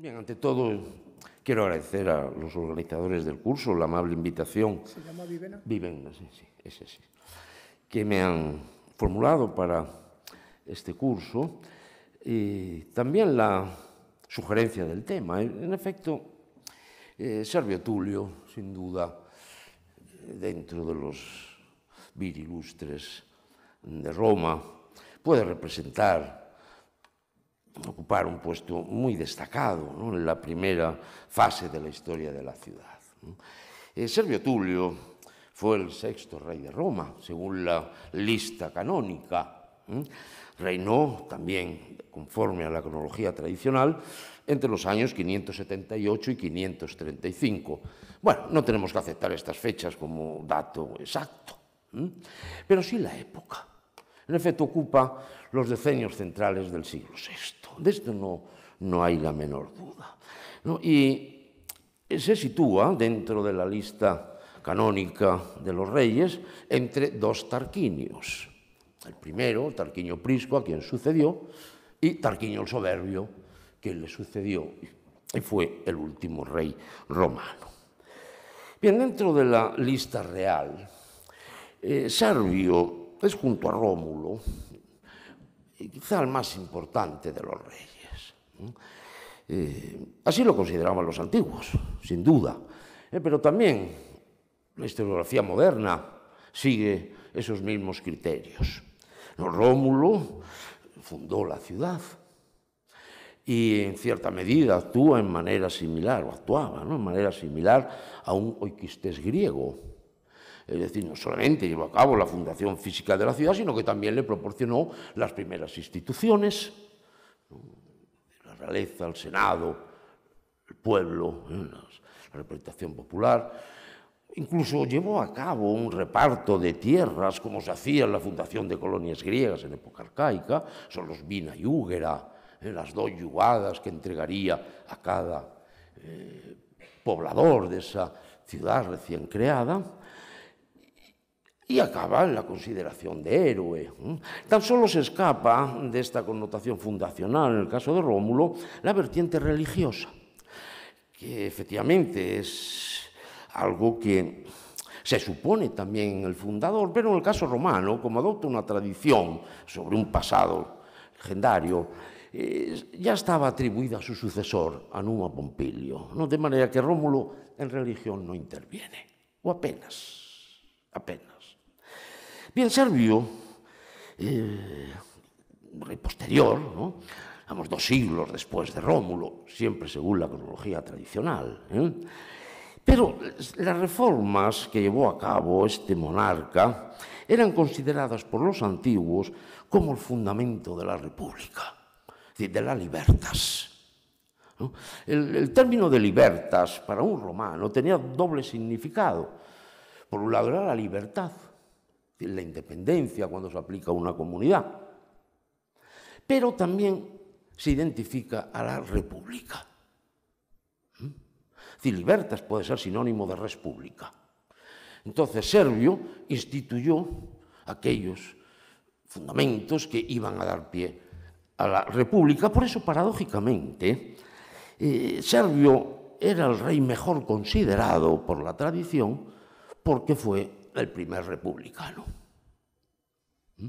Bien, ante todo, quiero agradecer a los organizadores del curso la amable invitación. Vivena? sí, sí, sí. Que me han formulado para este curso. Y también la sugerencia del tema. En, efecto, eh, Servio Tulio, sin duda, dentro de los virilustres de Roma, puede representar ocupar un puesto muy destacado en la primera fase de la historia de la ciudad. Eh, Servio Tulio fue el sexto rey de Roma, según la lista canónica. Reinó también, conforme a la cronología tradicional, entre los años 578 y 535. Bueno, no tenemos que aceptar estas fechas como dato exacto, pero sí la época. En efecto, ocupa los decenios centrales del siglo VI. De esto no, no hay la menor duda. Y se sitúa dentro de la lista canónica de los reyes entre dos Tarquinios. El primero, Tarquinio Prisco, a quien sucedió, y Tarquinio el Soberbio, que le sucedió y fue el último rey romano. Bien, dentro de la lista real, eh, Servio es junto a Rómulo quizá el más importante de los reyes. Eh, así lo consideraban los antiguos, sin duda, eh, pero también la historiografía moderna sigue esos mismos criterios. Rómulo fundó la ciudad y en cierta medida actúa en manera similar, o actuaba en manera similar a un oikistes griego, es decir, no solamente llevó a cabo la fundación física de la ciudad, sino que también le proporcionó las primeras instituciones, la realeza, el Senado, el pueblo, ¿eh? la representación popular. Incluso llevó a cabo un reparto de tierras, como se hacía en la fundación de colonias griegas en época arcaica, son los vina y úgera, ¿eh? las dos yugadas que entregaría a cada eh, poblador de esa ciudad recién creada y acaba en la consideración de héroe. Tan solo se escapa de esta connotación fundacional, en el caso de Rómulo, la vertiente religiosa, que efectivamente es algo que se supone también el fundador, pero en el caso romano, como adopta una tradición sobre un pasado legendario, ya estaba atribuida a su sucesor, a Numa Pompilio, ¿no? de manera que Rómulo en religión no interviene, o apenas, apenas. Bien, Servio, eh, posterior, Vamos, dos siglos después de Rómulo, siempre según la cronología tradicional. ¿eh? Pero las reformas que llevó a cabo este monarca eran consideradas por los antiguos como el fundamento de la república, de las libertas. El, el, término de libertas para un romano tenía doble significado. Por un lado era la libertad la independencia cuando se aplica a una comunidad. Pero también se identifica a la república. ¿Mm? libertas puede ser sinónimo de república. Entonces Servio instituyó aquellos fundamentos que iban a dar pie a la república. Por eso, paradójicamente, eh, Servio era el rey mejor considerado por la tradición porque fue el primer republicano. ¿Mm?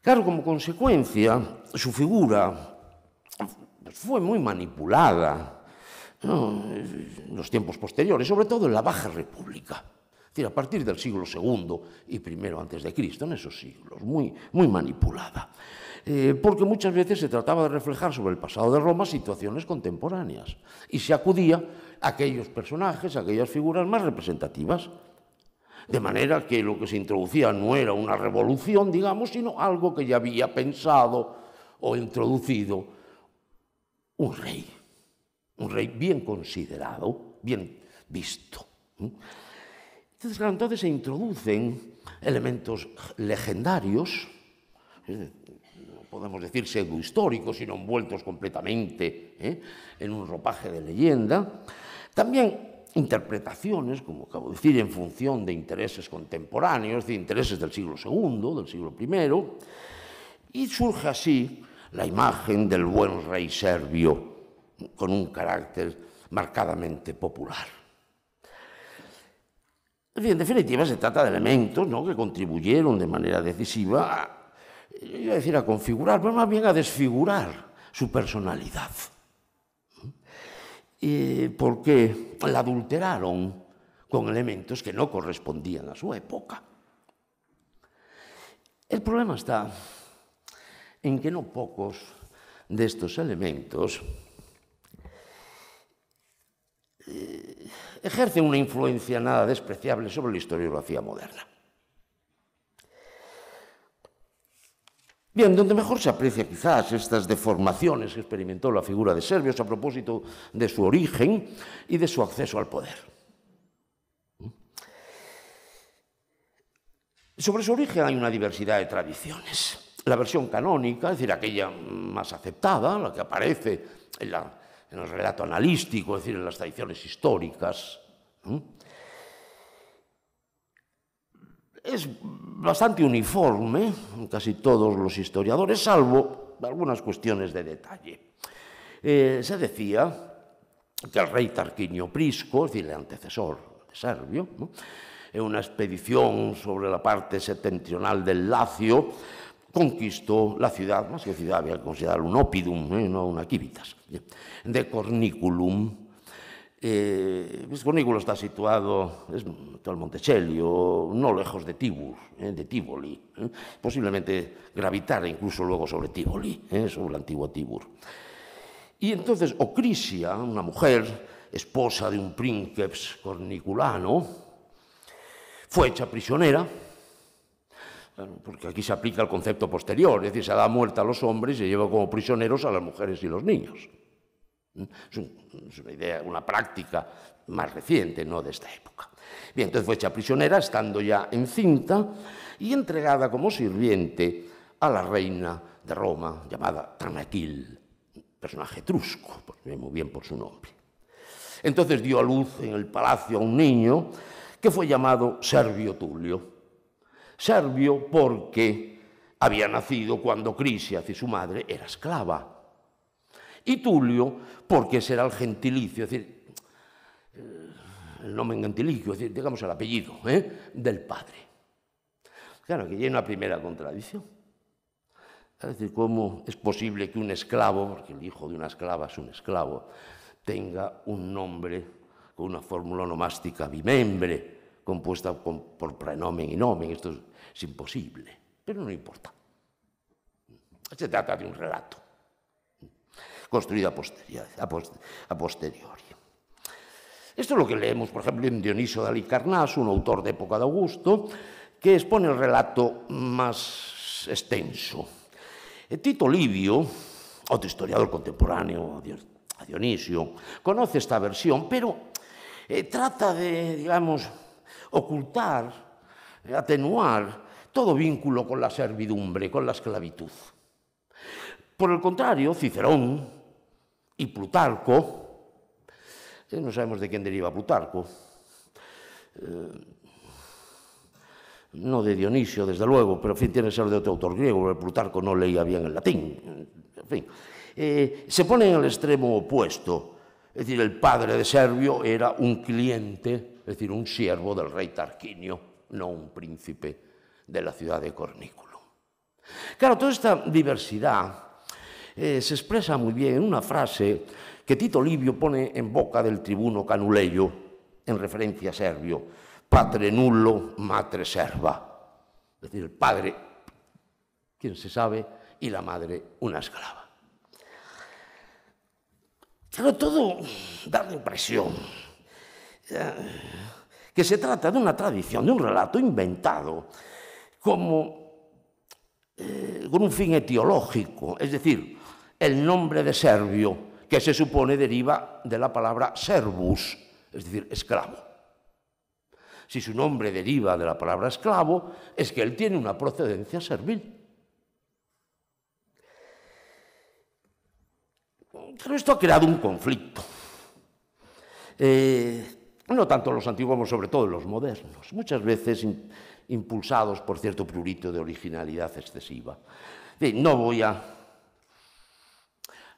Claro, como consecuencia, su figura fue muy manipulada en los tiempos posteriores, sobre todo en la Baja República. Es decir, a partir del siglo II y primero antes de Cristo, en esos siglos, muy, muy manipulada. Eh, porque muchas veces se trataba de reflejar sobre el pasado de Roma situaciones contemporáneas y se acudía a aquellos personajes, a aquellas figuras más representativas. De manera que lo que se introducía no era una revolución, digamos, sino algo que ya había pensado o introducido un rey, un rey bien considerado, bien visto. Entonces, claro, entonces se introducen elementos legendarios, no podemos decir pseudohistóricos, sino envueltos completamente ¿eh? en un ropaje de leyenda. También interpretaciones, como acabo de decir, en función de intereses contemporáneos, de intereses del siglo II, del siglo I, y surge así la imagen del buen rey serbio con un carácter marcadamente popular. En definitiva, se trata de elementos que contribuyeron de manera decisiva a, decir, a configurar, pero más bien a desfigurar su personalidad. Eh, porque la adulteraron con elementos que no correspondían a su época. El problema está en que no pocos de estos elementos eh, ejercen una influencia nada despreciable sobre la historiografía moderna. Bien, donde mejor se aprecia quizás estas deformaciones que experimentó la figura de Servios a propósito de su origen y de su acceso al poder. Sobre su origen hay una diversidad de tradiciones. La versión canónica, es decir, aquella más aceptada, la que aparece en, el relato analístico, es decir, en las tradiciones históricas, es bastante uniforme, casi todos los historiadores, salvo algunas cuestiones de detalle. Eh, se decía que el rey Tarquinio Prisco, es decir, el antecesor de Servio, en una expedición sobre la parte septentrional del Lacio, conquistó la ciudad, más que ciudad, había que considerar un opidum, ¿eh? no una quivitas, de Corniculum, eh, pues está situado es el Montecelio, no lejos de Tibur, eh, de Tivoli, eh, posiblemente gravitar incluso luego sobre Tiboli, eh, sobre el antiguo Tibur. Y entonces Ocrisia, una mujer, esposa de un princeps corniculano, fue hecha prisionera, porque aquí se aplica el concepto posterior, es decir, se da muerte a los hombres y se lleva como prisioneros a las mujeres y los niños. Es, una idea, una práctica más reciente, no de esta época. Bien, entonces fue hecha prisionera, estando ya encinta, y entregada como sirviente a la reina de Roma, llamada Tranaquil, personaje etrusco, muy bien por su nombre. Entonces dio a luz en el palacio a un niño que fue llamado Servio Tulio. Servio porque había nacido cuando Crisias y su madre era esclava y Tulio, porque será el gentilicio, es decir, eh, el nombre gentilicio, es digamos el apellido ¿eh? del padre. Claro, que ya hay una primera contradicción. Es decir, ¿cómo es posible que un esclavo, porque el hijo de una esclava es un esclavo, tenga un nombre con una fórmula onomástica bimembre, compuesta por prenomen y nomen? Esto es, es imposible, pero no importa. Se trata de un relato. construido a, posteriori. a posteriori. Isto é o que leemos, por exemplo, en Dioniso de Alicarnás, un autor de época de Augusto, que expone o relato máis extenso. E eh, Tito Livio, outro historiador contemporáneo a Dionisio, conoce esta versión, pero eh, trata de, digamos, ocultar, eh, atenuar todo vínculo con la servidumbre, con la esclavitud. Por el contrario, Cicerón, y Plutarco, no sabemos de quién deriva Plutarco, eh, no de Dionisio, desde luego, pero fin, tiene que ser de otro autor griego, porque Plutarco no leía bien el latín, fin, eh, se pone en el extremo opuesto. Es decir, el padre de Servio era un cliente, es decir, un siervo del rey Tarquinio, no un príncipe de la ciudad de Cornículo. Claro, toda esta diversidad eh, se expresa muy bien en una frase que Tito Livio pone en boca del tribuno canuleyo... en referencia a Servio, Padre nullo, madre serva. Es decir, el padre, quien se sabe, y la madre, una esclava. Pero todo da la impresión eh, que se trata de una tradición, de un relato inventado, como eh, con un fin etiológico, es decir, el nombre de serbio, que se supone deriva de la palabra servus, es decir, esclavo. Si su nombre deriva de la palabra esclavo, es que él tiene una procedencia servil. Pero esto ha creado un conflicto. Eh, no tanto los antiguos, sobre todo los modernos, muchas veces impulsados por cierto prurito de originalidad excesiva. No voy a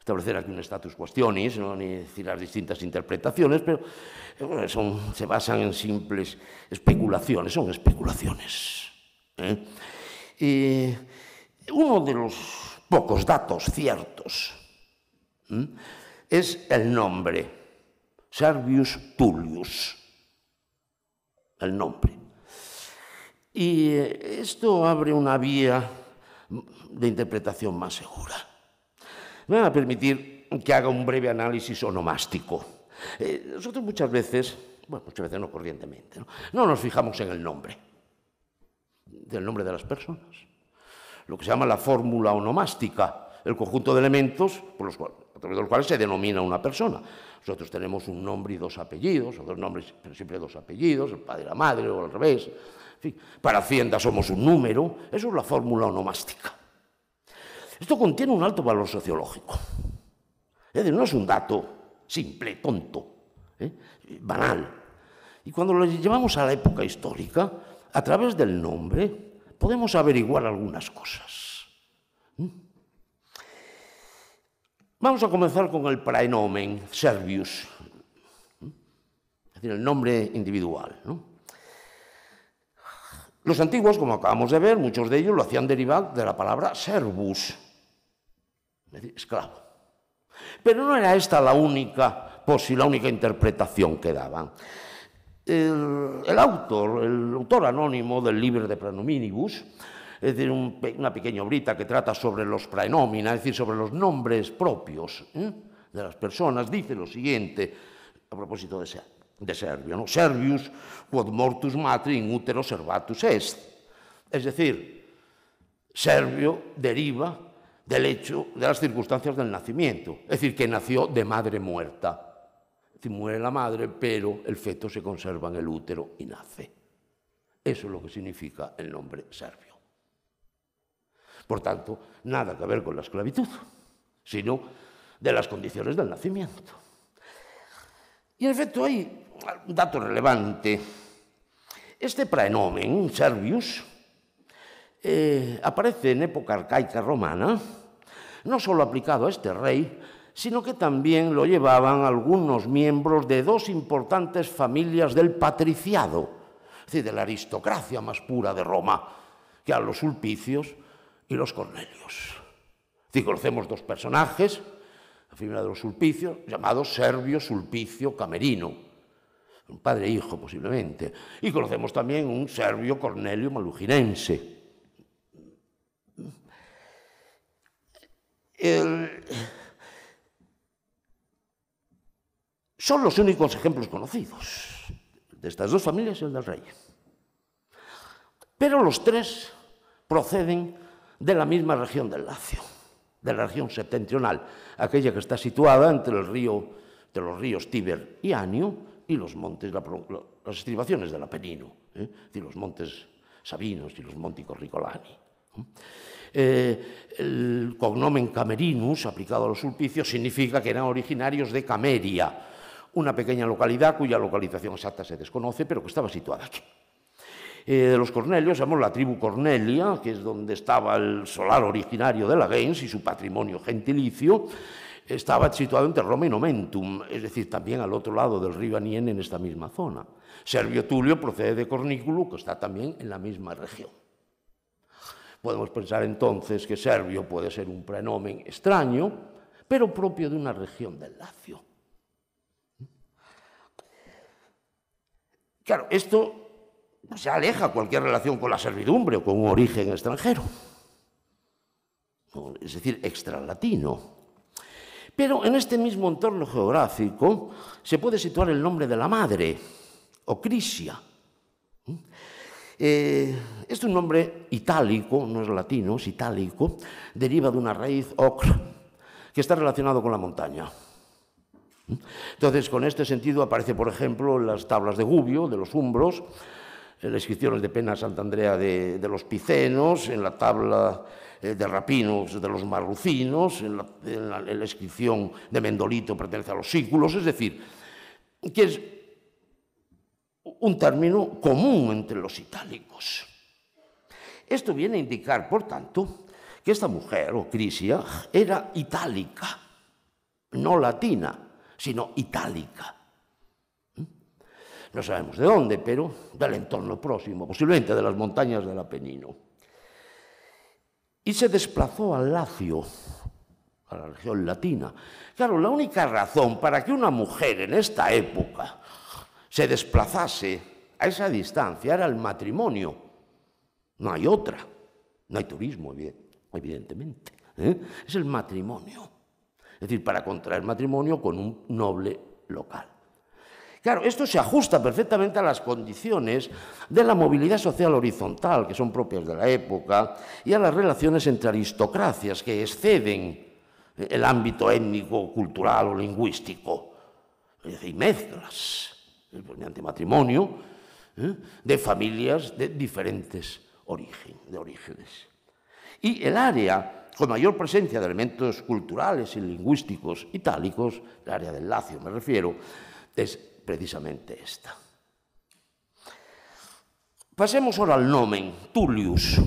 establecer aquí un status questionis, ni decir las distintas interpretaciones, pero eh, son, se basan en simples especulaciones, son especulaciones. ¿eh? uno de los pocos datos ciertos es el nombre, Servius Tullius, el nombre. Y eh, esto abre una vía de interpretación más segura. Me van a permitir que haga un breve análisis onomástico. Eh, nosotros muchas veces, bueno, muchas veces no corrientemente, ¿no? nos fijamos en el nombre, del nombre de las personas. Lo que se llama la fórmula onomástica, el conjunto de elementos por los a través de los cuales se denomina una persona. Nosotros tenemos un nombre y dos apellidos, o dos nombres, pero siempre dos apellidos, el padre y la madre, o al revés. para Hacienda somos un número, eso es la fórmula onomástica. Esto contiene un alto valor sociológico. Es decir, no es un dato simple, tonto, ¿eh? banal. Y cuando lo llevamos a la época histórica, a través del nombre, podemos averiguar algunas cosas. ¿Mm? Vamos a comenzar con el praenomen, Servius, ¿Mm? es decir, el nombre individual. Los antiguos, como acabamos de ver, muchos de ellos lo hacían derivar de la palabra servus, esclavo. Pero no era esta la única si la única interpretación que daban. El, autor, el autor anónimo del libro de Prenominibus, es decir, una pequeña obrita que trata sobre los prenomina, es decir, sobre los nombres propios ¿eh? de las personas, dice lo siguiente a propósito de, de Servio, Servius quod mortus matri in utero servatus est. Es decir, Servio deriva del hecho, de las circunstancias del nacimiento. Es decir, que nació de madre muerta. si muere la madre, pero el feto se conserva en el útero y nace. Eso es lo que significa el nombre serbio. Por tanto, nada que ver con la esclavitud, sino de las condiciones del nacimiento. Y en efecto hay un dato relevante. Este praenomen, Servius, eh, aparece en época arcaica romana, no solo aplicado a este rey, sino que también lo llevaban algunos miembros de dos importantes familias del patriciado, es decir, de la aristocracia más pura de Roma, que eran los Sulpicios y los Cornelios. conocemos dos personajes, la de los Sulpicios, llamado Servio Sulpicio Camerino, un padre e hijo posiblemente, y conocemos también un Servio Cornelio Maluginense. Son los únicos ejemplos conocidos de estas dos familias y el del rey. Pero los tres proceden de la misma región del Lacio, de la región septentrional, aquella que está situada entre, los ríos Tíber y Anio y los montes, las estribaciones del Apenino, ¿eh? y los montes Sabinos y los montes Ricolani. Eh, el cognomen Camerinus, aplicado a los sulpicios, significa que eran originarios de Cameria, una pequeña localidad cuya localización exacta se desconoce, pero que estaba situada aquí. Eh, de los Cornelios, la tribu Cornelia, que es donde estaba el solar originario de la Gens y su patrimonio gentilicio, estaba situado entre Roma y Nomentum, es decir, también al otro lado del río Anien, en esta misma zona. Servio Tulio procede de Corniculo, que está también en la misma región. Podemos pensar entonces que serbio puede ser un prenomen extraño, pero propio de una región del Lacio. Claro, esto se aleja cualquier relación con la servidumbre o con un origen extranjero, es decir, extralatino. Pero en este mismo entorno geográfico se puede situar el nombre de la madre, Ocrisia. Eh, es un nombre itálico, no es latino, es itálico, deriva de una raíz ocra, que está relacionado con la montaña. Entonces, con este sentido aparece, por ejemplo, en las tablas de Gubbio, de los Umbros, en las inscripciones de Pena Santandrea de, los Picenos, en la tabla eh, de Rapinos de los Marrucinos, en la, inscripción de Mendolito pertenece a los Sículos, es decir, que es un término común entre los itálicos. Esto viene a indicar, por tanto, que esta mujer, o Crisia, era itálica, no latina, sino itálica. ¿Mm? No sabemos de dónde, pero del entorno próximo, posiblemente de las montañas del Apenino. Y se desplazó al Lacio, a la región latina. Claro, la única razón para que una mujer en esta época se desplazase a esa distancia era el matrimonio. No hay otra. No hay turismo, evidentemente. ¿eh? Es el matrimonio. Es decir, para contraer matrimonio con un noble local. Claro, esto se ajusta perfectamente a las condiciones de la movilidad social horizontal, que son propias de la época, y a las relaciones entre aristocracias que exceden el ámbito étnico, cultural o lingüístico. Es decir, mezclas mediante matrimonio, ¿eh? de familias de diferentes origen, de orígenes. Y el área con mayor presencia de elementos culturales y lingüísticos itálicos, el área del Lacio me refiero, es precisamente esta. Pasemos ahora al nomen, Tullius.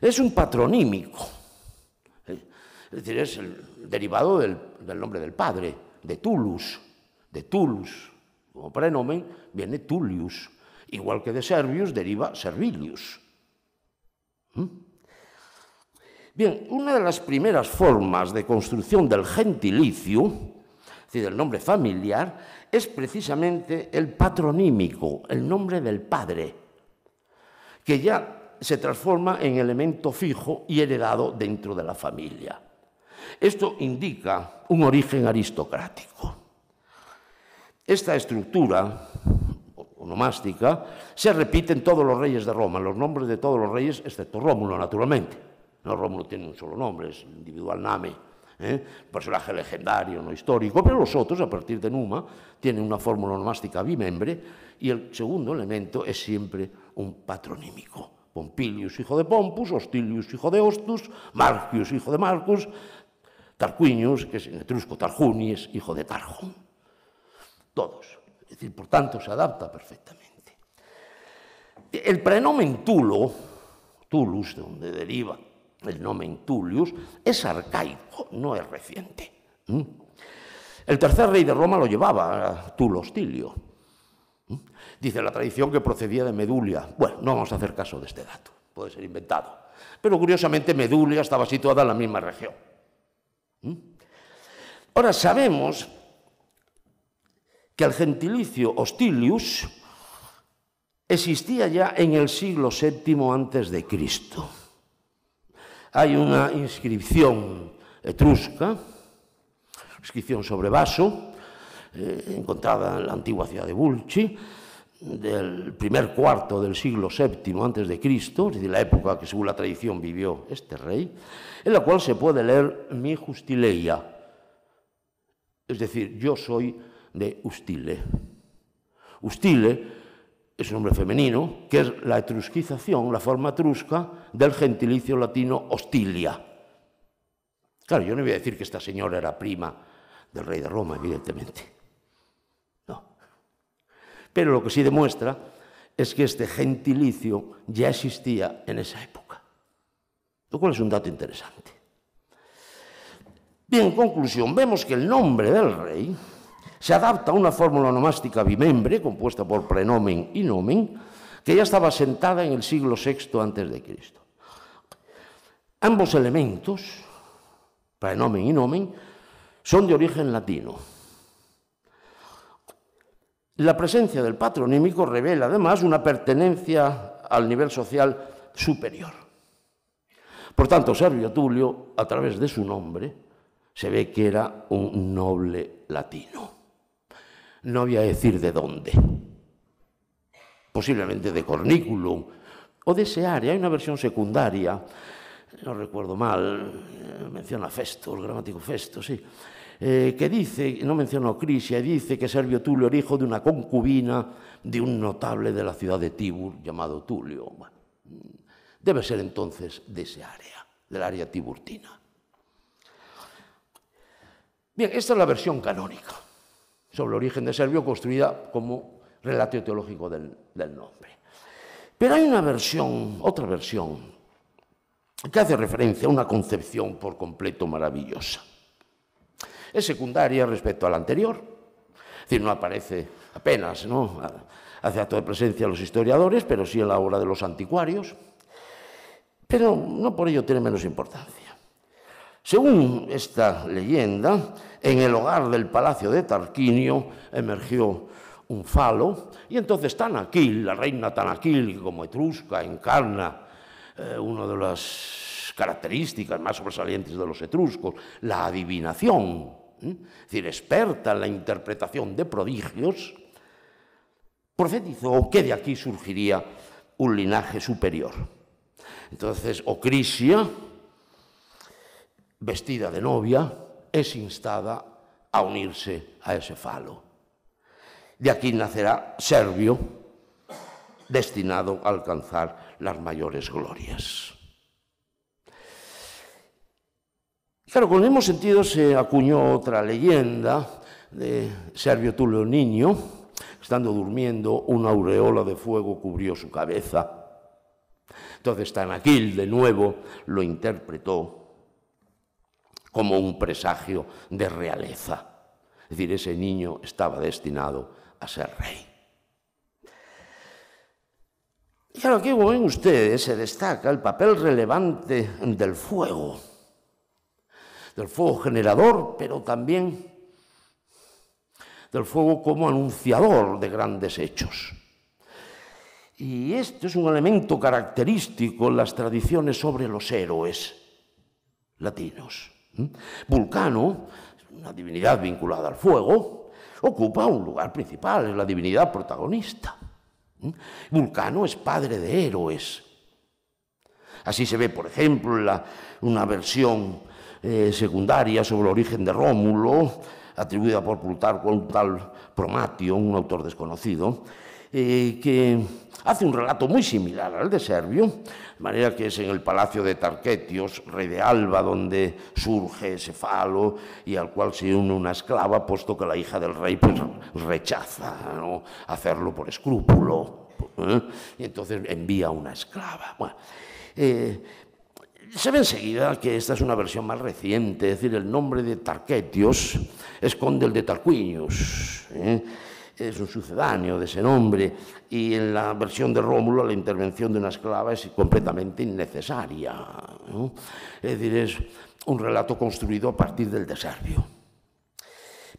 Es un patronímico, ¿eh? es decir, es el derivado del, nombre del padre, de Tullus. De Tulus, como prenomen, viene Tullius, igual que de Servius deriva Servilius. ¿Mm? Bien, una de las primeras formas de construcción del gentilicio, es decir, del nombre familiar, es precisamente el patronímico, el nombre del padre, que ya se transforma en elemento fijo y heredado dentro de la familia. Esto indica un origen aristocrático. Esta estructura onomástica se repite en todos los reyes de Roma, los nombres de todos los reyes, excepto Rómulo, naturalmente. No, Rómulo tiene un solo nombre, es individual name, ¿eh? personaje legendario, no histórico, pero los otros, a partir de Numa, tienen una fórmula onomástica bimembre y el segundo elemento es siempre un patronímico. Pompilius, hijo de Pompus, Hostilius, hijo de Hostus, Marcius, hijo de Marcus, Tarquinius, que es en etrusco hijo de Tarjun todos. Es decir, por tanto, se adapta perfectamente. El prenomen tulo, tulus, de donde deriva el nomen tullius, es arcaico, no es reciente. ¿Mm? El tercer rey de Roma lo llevaba, Tulo Hostilio. ¿Mm? Dice la tradición que procedía de Medulia. Bueno, no vamos a hacer caso de este dato, puede ser inventado. Pero curiosamente Medulia estaba situada en la misma región. ¿Mm? Ahora sabemos que el gentilicio hostilius existía ya en el siglo VII antes de Cristo. Hay una inscripción etrusca, inscripción sobre vaso, eh, encontrada en la antigua ciudad de Vulci, del primer cuarto del siglo VII antes de Cristo, es decir, la época que según la tradición vivió este rey, en la cual se puede leer mi justileia, es decir, yo soy de Ustile. Ustile es un nombre femenino, que es la etrusquización, la forma etrusca del gentilicio latino hostilia. Claro, yo no voy a decir que esta señora era prima del rey de Roma, evidentemente. No. Pero lo que sí demuestra es que este gentilicio ya existía en esa época. Lo cual es un dato interesante. Bien, en conclusión, vemos que el nombre del rey se adapta a una fórmula nomástica bimembre, compuesta por prenomen y nomen, que ya estaba sentada en el siglo VI a.C. Ambos elementos, prenomen y nomen, son de origen latino. La presencia del patronímico revela además una pertenencia al nivel social superior. Por tanto, Servio Tulio, a través de su nombre, se ve que era un noble latino no voy a decir de dónde, posiblemente de Corniculum o de ese área. Hay una versión secundaria, no recuerdo mal, eh, menciona Festo, el gramático Festo, sí, eh, que dice, no menciona Crisia, dice que Servio Tulio era hijo de una concubina de un notable de la ciudad de Tibur llamado Tulio. debe ser entonces de ese área, del área tiburtina. Bien, esta es la versión canónica sobre el origen de serbio, construida como relato teológico del, nombre. Pero hay una versión, otra versión, que hace referencia a una concepción por completo maravillosa. Es secundaria respecto a la anterior, es decir, no aparece apenas, ¿no? Hace acto de presencia a los historiadores, pero sí en la obra de los anticuarios, pero no por ello tiene menos importancia. Según esta leyenda, en el hogar del palacio de Tarquinio emergió un falo, y entonces Tanaquil, la reina Tanaquil, como etrusca, encarna eh, una de las características más sobresalientes de los etruscos, la adivinación, es decir, experta en la interpretación de prodigios, profetizó que de aquí surgiría un linaje superior. Entonces, Ocrisia, vestida de novia, es instada a unirse a ese falo. De aquí nacerá Servio, destinado a alcanzar las mayores glorias. Claro, con el mismo sentido se acuñó otra leyenda de Servio Tulio Niño, estando durmiendo, una aureola de fuego cubrió su cabeza. Entonces Tanaquil de nuevo lo interpretó como un presagio de realeza. Es decir, ese niño estaba destinado a ser rey. Y ahora aquí, como ven ustedes, se destaca el papel relevante del fuego, del fuego generador, pero también del fuego como anunciador de grandes hechos. Y esto es un elemento característico en las tradiciones sobre los héroes latinos. ¿Mm? Vulcano, una divinidad vinculada al fuego, ocupa un lugar principal, es la divinidad protagonista. ¿Mm? Vulcano es padre de héroes. Así se ve, por ejemplo, en una versión eh, secundaria sobre el origen de Rómulo, atribuida por Plutarco a un tal Promatio, un autor desconocido, eh, que hace un relato muy similar al de Servio, de manera que es en el palacio de Tarquetios, rey de Alba, donde surge ese falo y al cual se une una esclava, puesto que la hija del rey pues, rechaza hacerlo por escrúpulo. ¿eh? Y entonces envía una esclava. Eh, se ve enseguida que esta es una versión más reciente, es decir, el nombre de Tarquetios esconde el de Tarquinius. ¿eh? es un sucedáneo de ese nombre, y en la versión de Rómulo la intervención de una esclava es completamente innecesaria. Es decir, es un relato construido a partir del deserbio.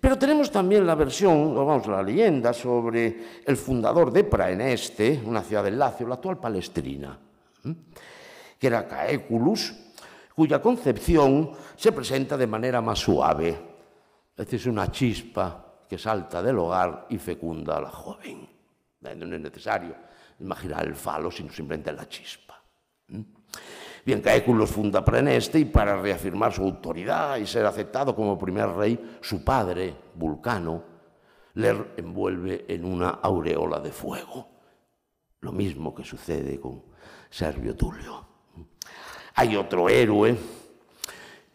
Pero tenemos también la versión, vamos, la leyenda sobre el fundador de Praeneste, una ciudad del Lacio, la actual Palestrina, que era Caeculus, cuya concepción se presenta de manera más suave. Es decir, es una chispa que salta del hogar y fecunda a la joven. Eh, no es necesario imaginar el falo, sino simplemente la chispa. ¿Mm? Bien, Caeculus funda Preneste y para reafirmar su autoridad y ser aceptado como primer rey, su padre, Vulcano, le envuelve en una aureola de fuego. Lo mismo que sucede con Servio Tulio. Hay otro héroe,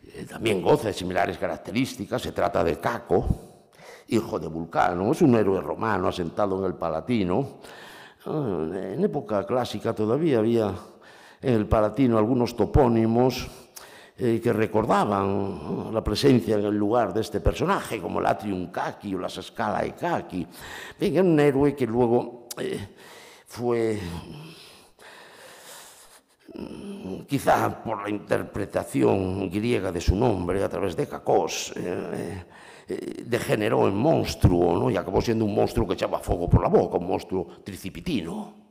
eh, también goza de similares características, se trata de Caco, hijo de Vulcano, es un héroe romano asentado en el Palatino. Ah, en época clásica todavía había en el Palatino algunos topónimos eh, que recordaban ah, la presencia en el lugar de este personaje, como el Atrium Caqui o las Scala Caqui. Bien, un héroe que luego eh, fue mm, quizá por la interpretación griega de su nombre a través de Cacos, eh, eh, degeneró en monstruo, Y acabó siendo un monstruo que echaba fuego por la boca, un monstruo tricipitino.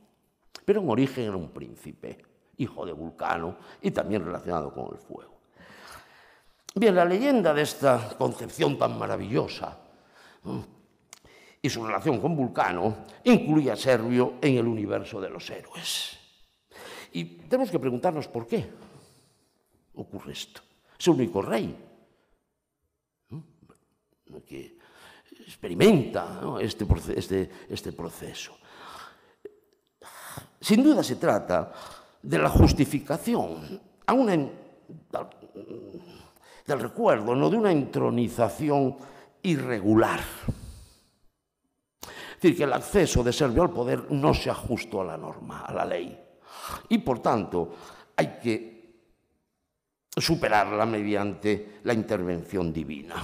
Pero en origen era un príncipe, hijo de Vulcano y también relacionado con el fuego. Bien, la leyenda de esta concepción tan maravillosa y su relación con Vulcano incluía a Servio en el universo de los héroes. Y tenemos que preguntarnos por qué ocurre esto. Es el único rey que experimenta este, este, este, proceso. Sin duda se trata de la justificación del recuerdo, no de una entronización irregular. Es decir, que el acceso de Serbia al poder no se ajustó a la norma, a la ley. Y por tanto, hay que superarla mediante la intervención divina.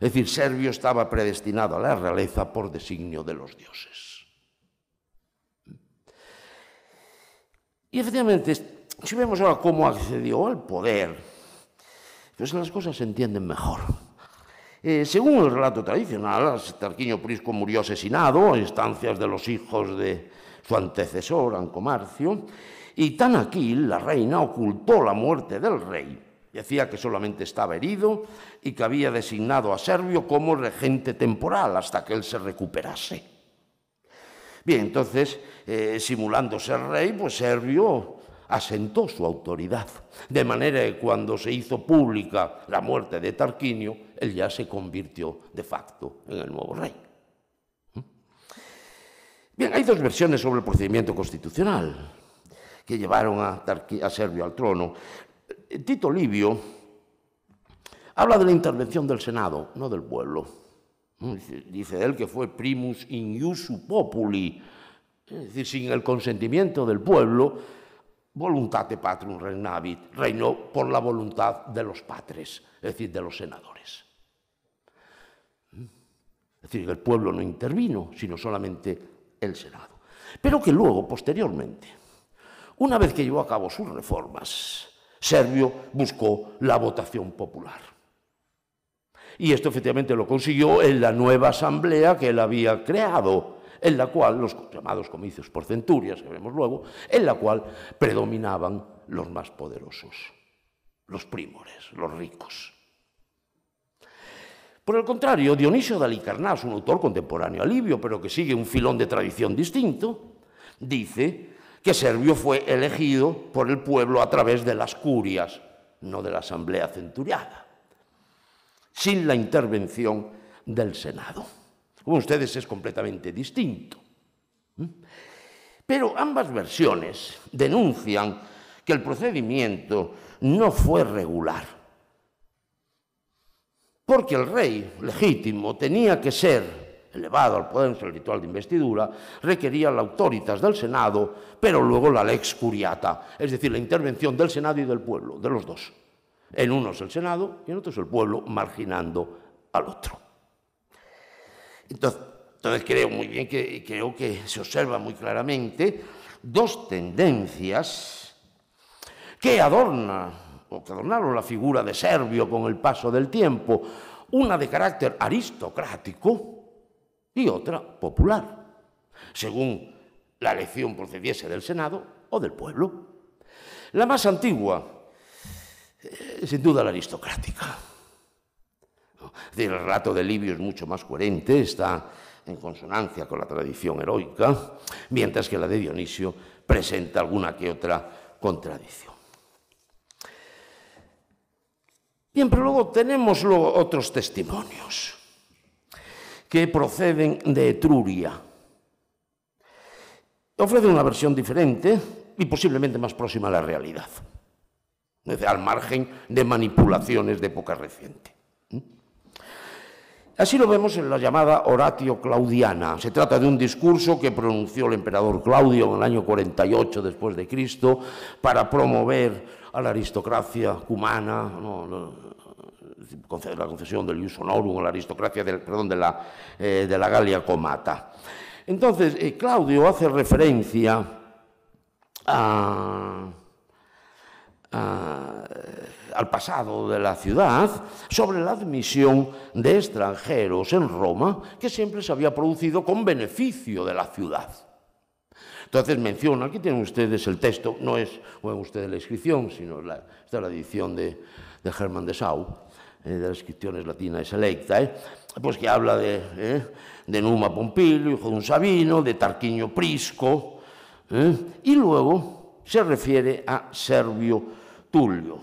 Es decir, Servio estaba predestinado a la realeza por designio de los dioses. Y efectivamente, si vemos ahora cómo accedió al poder, pues las cosas se entienden mejor. Eh, según el relato tradicional, Tarquinio Prisco murió asesinado a instancias de los hijos de su antecesor, Ancomarcio, y Tanaquil, la reina ocultó la muerte del rey Decía que solamente estaba herido y que había designado a Servio como regente temporal hasta que él se recuperase. Bien, entonces, eh, simulando ser rey, pues Servio asentó su autoridad, de manera que cuando se hizo pública la muerte de Tarquinio, él ya se convirtió de facto en el nuevo rey. ¿Mm? Bien, hay dos versiones sobre el procedimiento constitucional que llevaron a, a Servio al trono. Tito Livio habla de la intervención del Senado, no del pueblo. Mm, dice él que fue primus in usu populi, es decir, sin el consentimiento del pueblo, voluntate patrum regnavit, reinó por la voluntad de los patres, es decir, de los senadores. Mm, es decir, el pueblo no intervino, sino solamente el Senado. Pero que luego, posteriormente, una vez que llevó a cabo sus reformas, Servio buscó la votación popular. Y esto efectivamente lo consiguió en la nueva asamblea que él había creado, en la cual, los llamados comicios por centurias, que veremos luego, en la cual predominaban los más poderosos, los primores, los ricos. Por el contrario, Dionisio de Alicarnás, un autor contemporáneo a Livio, pero que sigue un filón de tradición distinto, dice que Servio fue elegido por el pueblo a través de las curias, no de la asamblea centuriada, sin la intervención del Senado. Como ustedes es completamente distinto. ¿Mm? Pero ambas versiones denuncian que el procedimiento no fue regular, porque el rey legítimo tenía que ser elevado al poder el ritual de investidura, requería la autoritas del Senado, pero luego la lex curiata, es decir, la intervención del Senado y del pueblo, de los dos. En uno es el Senado y en otros el pueblo, marginando al otro. Entonces, creo muy bien que creo que se observa muy claramente dos tendencias que adornan o que adornaron la figura de Servio con el paso del tiempo, una de carácter aristocrático, y otra popular, según la elección procediese del Senado o del pueblo. La más antigua, eh, sin duda la aristocrática. El rato de Livio es mucho más coherente, está en consonancia con la tradición heroica, mientras que la de Dionisio presenta alguna que otra contradicción. Bien, pero luego tenemos otros testimonios que proceden de Etruria. Ofrece una versión diferente y posiblemente más próxima a la realidad, al margen de manipulaciones de época reciente. Así lo vemos en la llamada Oratio Claudiana. Se trata de un discurso que pronunció el emperador Claudio en el año 48 después de Cristo para promover a la aristocracia cumana, la concesión del ius honorum a la aristocracia, eh, de la, Galia Comata. Entonces, eh, Claudio hace referencia al pasado de la ciudad sobre la admisión de extranjeros en Roma que siempre se había producido con beneficio de la ciudad. Entonces menciona, aquí tienen ustedes el texto, no es bueno, ustedes la inscripción, sino la, esta la edición de, Germán de Sau, eh, de las inscripciones latinas selecta, eh, pues que habla eh, de, Numa Pompilio, hijo de un Sabino, de Tarquinio Prisco, y luego se refiere a Servio Tulio.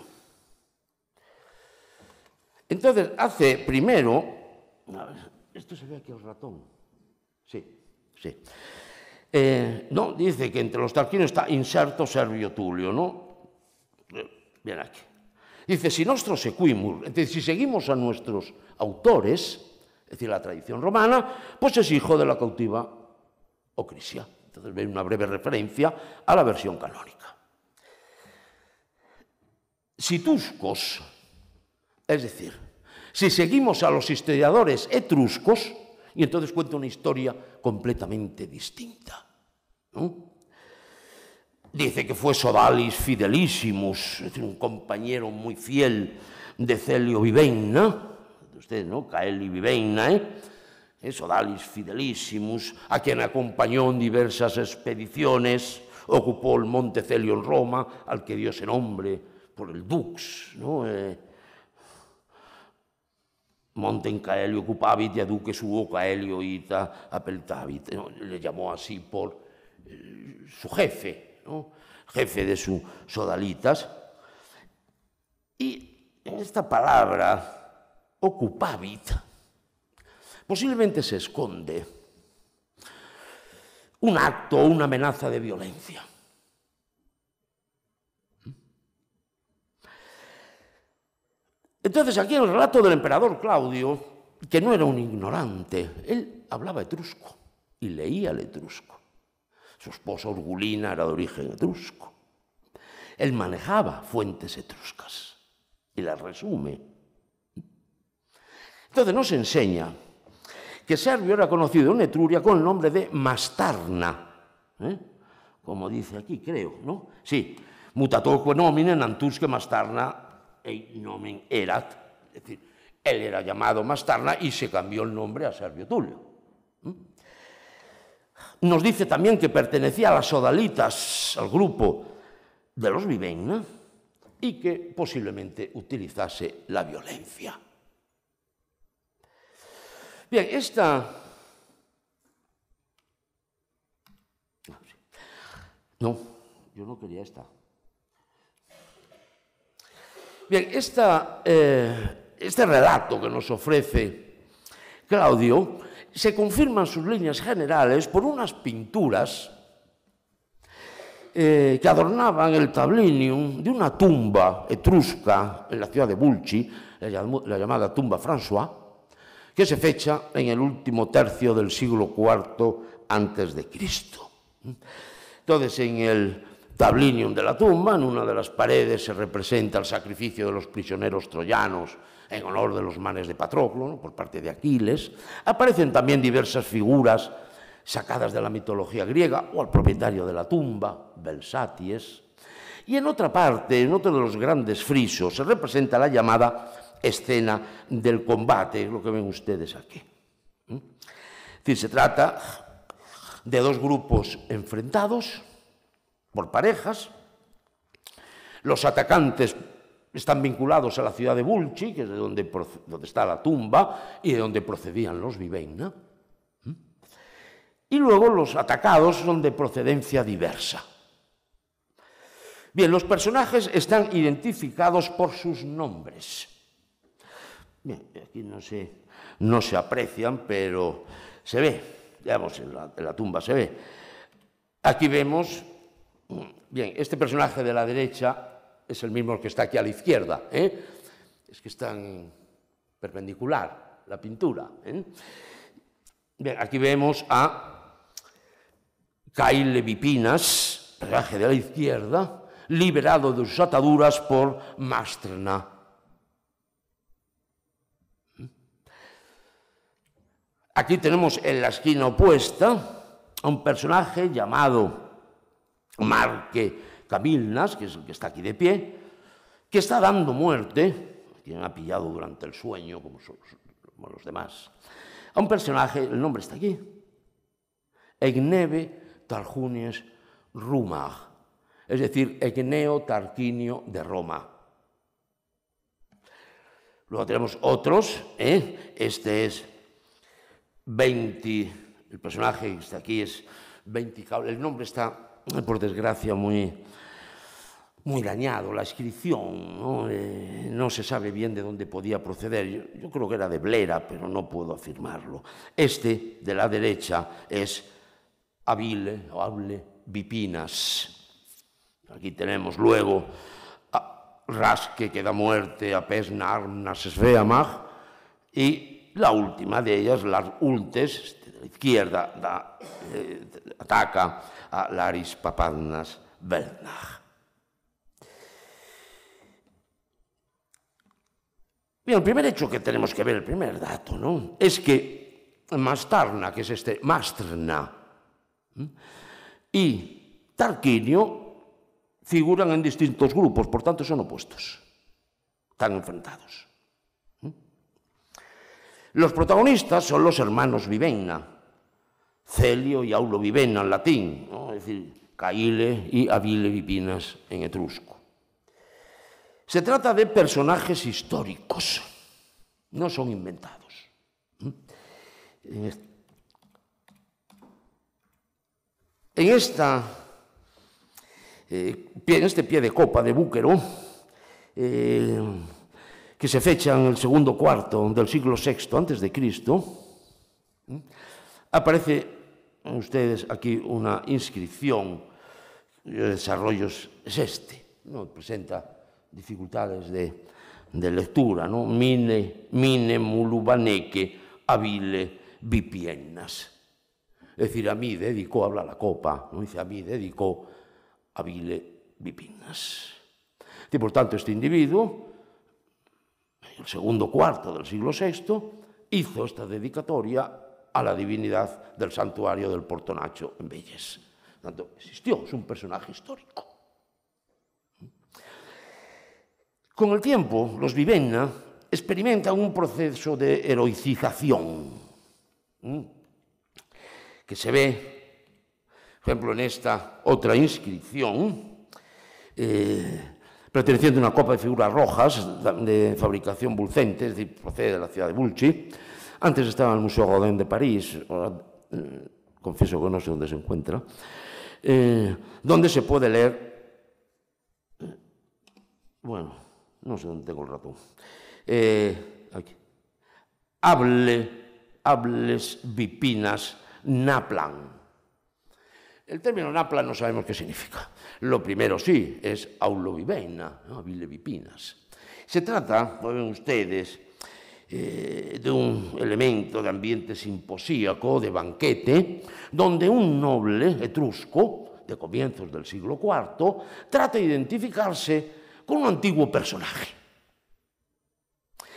Entonces hace primero, esto se ve aquí el ratón, sí, sí. Eh, no, dice que entre los tarquinos está inserto Servio Tulio, ¿no? Bien aquí. Dice, si nosotros si seguimos a nuestros autores, es decir, la tradición romana, pues es hijo de la cautiva Ocrisia. Entonces ve una breve referencia a la versión canónica. Si tuscos, es decir, si seguimos a los historiadores etruscos, y entonces cuenta una historia completamente distinta. Dice que fue Sodalis Fidelissimus, es un compañero muy fiel de Celio Viveina, de usted, ¿no? Caeli Viveina, ¿eh? eh Sodalis Fidelissimus, a quien acompañó en diversas expediciones, ocupó el monte Celio en Roma, al que dio ese nombre por el Dux, ¿no? Eh, monte en Caelio ocupavit y duque subo Caelio ita apeltavit. Le llamó así por su jefe, jefe de sus sodalitas. Y en esta palabra, ocupávit, posiblemente se esconde un acto o una amenaza de violencia. Entonces aquí el relato del emperador Claudio, que no era un ignorante, él hablaba etrusco y leía el etrusco. Su esposa Orgulina era de origen etrusco. Él manejaba fuentes etruscas y las resume. Entonces nos enseña que Servio era conocido en Etruria con el nombre de Mastarna, ¿eh? como dice aquí, creo, ¿no? Sí, mutatoque nomine antusque Mastarna e nomen erat. Es decir, él era llamado Mastarna y se cambió el nombre a Servio Tulio. Nos dice también que pertenecía a las odalitas, al grupo de los ¿no? y que posiblemente utilizase la violencia. Bien, esta... No, yo no quería esta. Bien, esta, eh, este relato que nos ofrece Claudio se confirman sus líneas generales por unas pinturas eh, que adornaban el tablinium de una tumba etrusca en la ciudad de Bulci, la llamada tumba François, que se fecha en el último tercio del siglo IV antes de Cristo. Entonces, en el tablinium de la tumba, en una de las paredes se representa el sacrificio de los prisioneros troyanos, en honor de los manes de Patroclo, por parte de Aquiles. Aparecen también diversas figuras sacadas de la mitología griega o al propietario de la tumba, Belsaties. Y en otra parte, en otro de los grandes frisos, se representa la llamada escena del combate, lo que ven ustedes aquí. Es decir, se trata de dos grupos enfrentados por parejas. Los atacantes están vinculados a la ciudad de Bulci, que es de donde, donde está la tumba y de donde procedían los viveina. Y luego los atacados son de procedencia diversa. Bien, los personajes están identificados por sus nombres. Bien, aquí no se, no se aprecian, pero se ve, digamos, la, en la tumba se ve. Aquí vemos, bien, este personaje de la derecha es el mismo que está aquí a la izquierda. ¿eh? Es que están perpendicular la pintura. ¿eh? aquí vemos a Caín Levipinas, personaje de la izquierda, liberado de sus ataduras por Mastrena. Aquí tenemos en la esquina opuesta a un personaje llamado Marque, cabilnas que es el que está aquí de pie, que está dando muerte, quien ha pillado durante el sueño, como, los demás, a un personaje, el nombre está aquí, Egneve Tarjunies Rumag, es decir, Egneo Tarquinio de Roma. Luego tenemos otros, ¿eh? este es 20, el personaje que está aquí es 20, el nombre está por desgracia, muy, muy dañado la inscripción, ¿no? Eh, se sabe bien de dónde podía proceder. Yo, creo que era de Blera, pero no puedo afirmarlo. Este de la derecha es Avile o Able Vipinas. Aquí tenemos luego Rasque, que da muerte a Pesna, Arnas, Sveamag, y la última de ellas, las Ultes, la izquierda eh, ataca a Laris papadnas Bernach. Bien, el primer hecho que tenemos que ver, el primer dato, ¿no? Es que Mastarna, que es este Mastrna, y Tarquinio figuran en distintos grupos, por tanto son opuestos, están enfrentados. Los protagonistas son los hermanos Vivenna, Celio y Aulo Vivenna en latín, es decir, Caile y Avile Vipinas en etrusco. Se trata de personajes históricos, no son inventados. ¿Mm? En, esta, eh, este pie de copa de Búquero, eh, que se fecha en el segundo cuarto del siglo VI antes de Cristo, aparece ustedes aquí una inscripción de desarrollos es este, ¿no? presenta dificultades de, lectura, ¿no? mine, mine mulubaneque avile vipiennas. Es decir, a mí dedicó, habla la copa, ¿no? dice a mí dedicó avile vipiennas. Y por tanto este individuo el segundo cuarto del siglo VI, hizo esta dedicatoria a la divinidad del santuario del Portonacho en Belles. Tanto existió, es un personaje histórico. Con el tiempo, los Vivenna experimentan un proceso de heroicización que se ve, por ejemplo, en esta otra inscripción. Eh, perteneciente a una copa de figuras rojas de fabricación bulcente, es decir, procede de la ciudad de Bulci. Antes estaba en el Museo Godin de París, eh, confieso que no sé dónde se encuentra, eh, donde se puede leer, eh, bueno, no sé dónde tengo el ratón, Hable, hables, vipinas, naplan el término napla no sabemos qué significa. Lo primero sí, es auloviveina, ¿no? vilevipinas. Se trata, como ven ustedes, eh, de un elemento de ambiente simposíaco, de banquete, donde un noble etrusco, de comienzos del siglo IV, trata de identificarse con un antiguo personaje.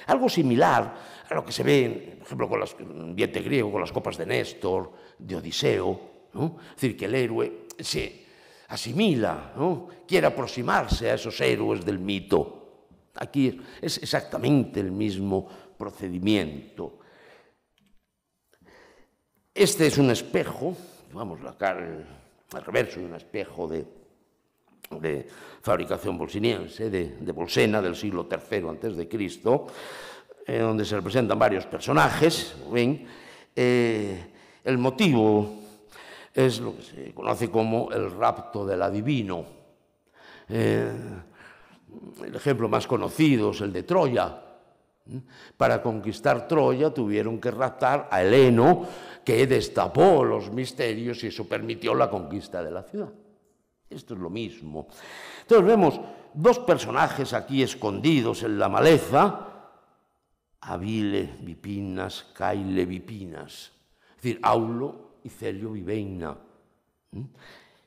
Algo similar a lo que se ve, por ejemplo, con el ambiente griego, con las copas de Néstor, de Odiseo, es decir, que el héroe se asimila, quiere aproximarse a esos héroes del mito. Aquí es exactamente el mismo procedimiento. Este es un espejo, vamos, a cara, al reverso de un espejo de, fabricación bolsiniense, de, Bolsena, del siglo III antes de Cristo, eh, donde se representan varios personajes, eh, el motivo es lo que se conoce como el rapto del adivino. Eh, el ejemplo más conocido es el de Troya. Para conquistar Troya tuvieron que raptar a Heleno, que destapó los misterios y eso permitió la conquista de la ciudad. Esto es lo mismo. Entonces vemos dos personajes aquí escondidos en la maleza, Avile Vipinas, Caile Vipinas, es decir, Aulo y Celio Viveina.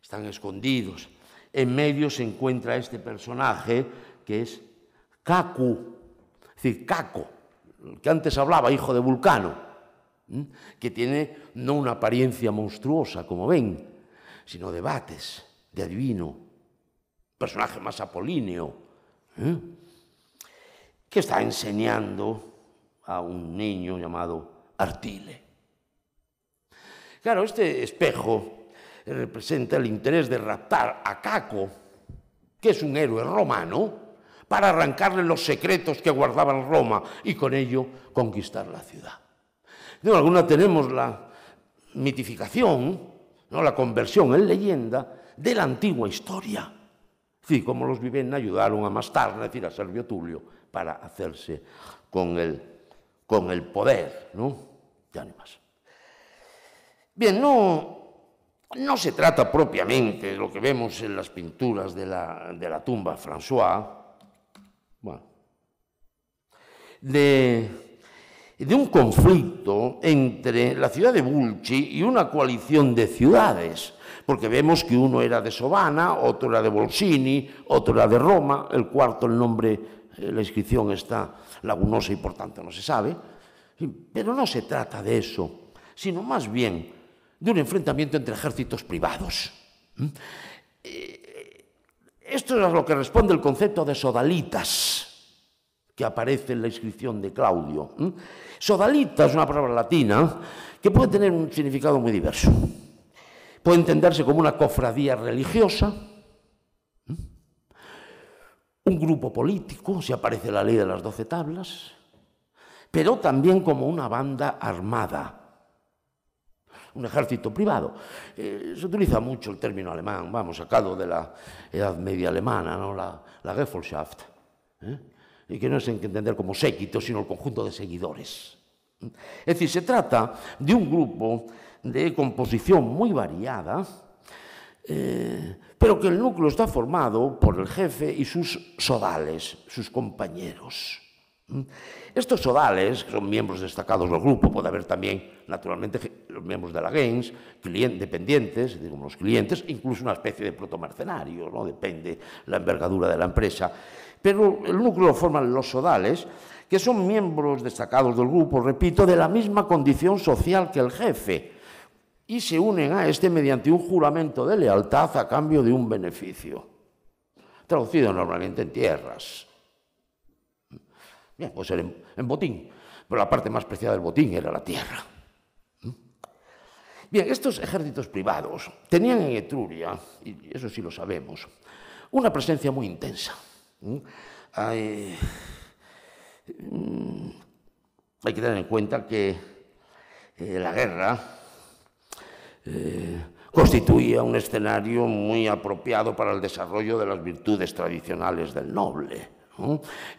Están escondidos. En medio se encuentra este personaje que es Cacu, es decir, Caco, que antes hablaba, hijo de Vulcano, que tiene no una apariencia monstruosa, como ven, sino de Bates, de adivino, personaje más apolíneo, que está enseñando a un niño llamado Artile. Claro, este espejo representa el interés de raptar a Caco, que es un héroe romano, para arrancarle los secretos que guardaban Roma y con ello conquistar la ciudad. De alguna tenemos la mitificación, ¿no? la conversión en leyenda de la antigua historia. Sí, como los viven ayudaron a más tarde, es decir, a Servio Tulio, para hacerse con el, con el poder, ¿no? Ya más. Bien, no, no se trata propiamente de lo que vemos en las pinturas de la, de tumba François, de, un conflicto entre la ciudad de Bulci y una coalición de ciudades, porque vemos que uno era de sobana otro era de Bolsini, otro era de Roma, el cuarto, el nombre, eh, la inscripción está lagunosa y por tanto no se sabe, pero no se trata de eso, sino más bien de un enfrentamiento entre ejércitos privados. ¿Mm? Eh, esto es a lo que responde el concepto de sodalitas que aparece en la inscripción de Claudio. Sodalitas es una palabra latina que puede tener un significado muy diverso. Puede entenderse como una cofradía religiosa, un grupo político, si aparece la ley de las doce tablas, pero también como una banda armada un ejército privado. Eh, se utiliza mucho el término alemán, vamos, sacado de la Edad Media alemana, la, la ¿eh? y que no es entender como séquito, sino el conjunto de seguidores. Es decir, se trata de un grupo de composición muy variada, eh, pero que el núcleo está formado por el jefe y sus sodales, sus compañeros. Estos sodales, que son miembros destacados del grupo, puede haber también, naturalmente, los miembros de la GAINS, dependientes, digamos, los clientes, incluso una especie de protomercenario, ¿no? depende la envergadura de la empresa. Pero el núcleo lo forman los sodales, que son miembros destacados del grupo, repito, de la misma condición social que el jefe, y se unen a este mediante un juramento de lealtad a cambio de un beneficio, traducido normalmente en tierras o ser en, botín, pero la parte más preciada del botín era la tierra. ¿Mm? Bien, estos ejércitos privados tenían en Etruria, y eso sí lo sabemos, una presencia muy intensa. ¿Mm? Mm, hay, que tener en cuenta que eh, la guerra eh, constituía un escenario muy apropiado para el desarrollo de las virtudes tradicionales del noble.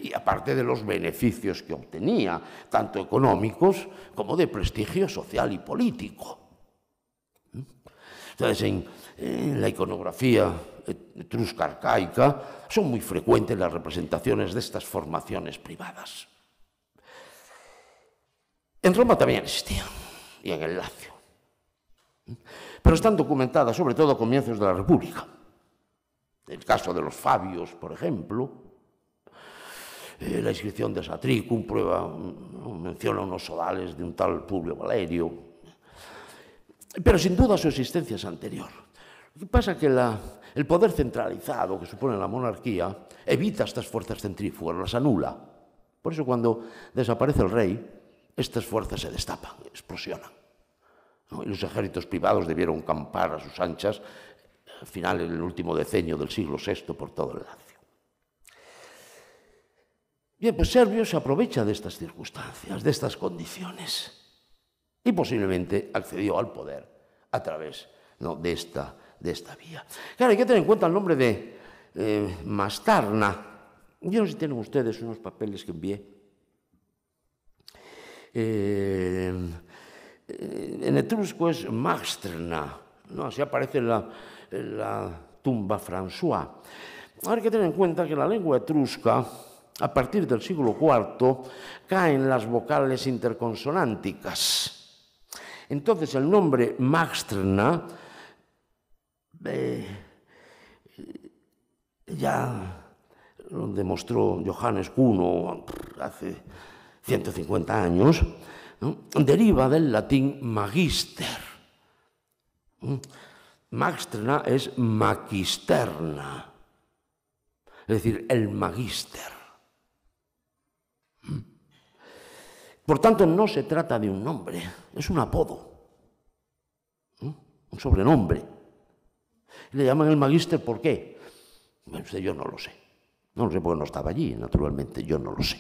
Y aparte de los beneficios que obtenía, tanto económicos como de prestigio social y político. Entonces, en, la iconografía etrusca arcaica son muy frecuentes las representaciones de estas formaciones privadas. En Roma también existían, y en el Lacio. Pero están documentadas sobre todo a comienzos de la República. El caso de los Fabios, por ejemplo, eh, la inscripción de Satricum prueba, menciona unos sodales de un tal Publio Valerio, pero sin duda su existencia es anterior. Lo que pasa es que el poder centralizado que supone la monarquía evita estas fuerzas centrífugas, las anula. Por eso cuando desaparece el rey, estas fuerzas se destapan, explosionan. Y los ejércitos privados debieron campar a sus anchas al final, en el último decenio del siglo VI, por todo el lado. Bien, pues Servio se aprovecha de estas circunstancias, de estas condiciones, y posiblemente accedió al poder a través de, esta, de esta vía. Claro, hay que tener en cuenta el nombre de eh, Mastarna. Yo no sé si tienen ustedes unos papeles que envié. Eh, en etrusco es Mastrna, ¿no? así aparece en la, la tumba François. Ahora hay que tener en cuenta que la lengua etrusca a partir del siglo IV caen las vocales interconsonánticas. Entonces el nombre magstrna eh, ya lo demostró Johannes Cuno hace 150 años, deriva del latín magister. magstrna es magisterna, es decir, el magister Por tanto, no se trata de un nombre, es un apodo, un sobrenombre. Le llaman el magíster, ¿por qué? Bueno, yo no lo sé. No lo sé porque no estaba allí, naturalmente, yo no lo sé.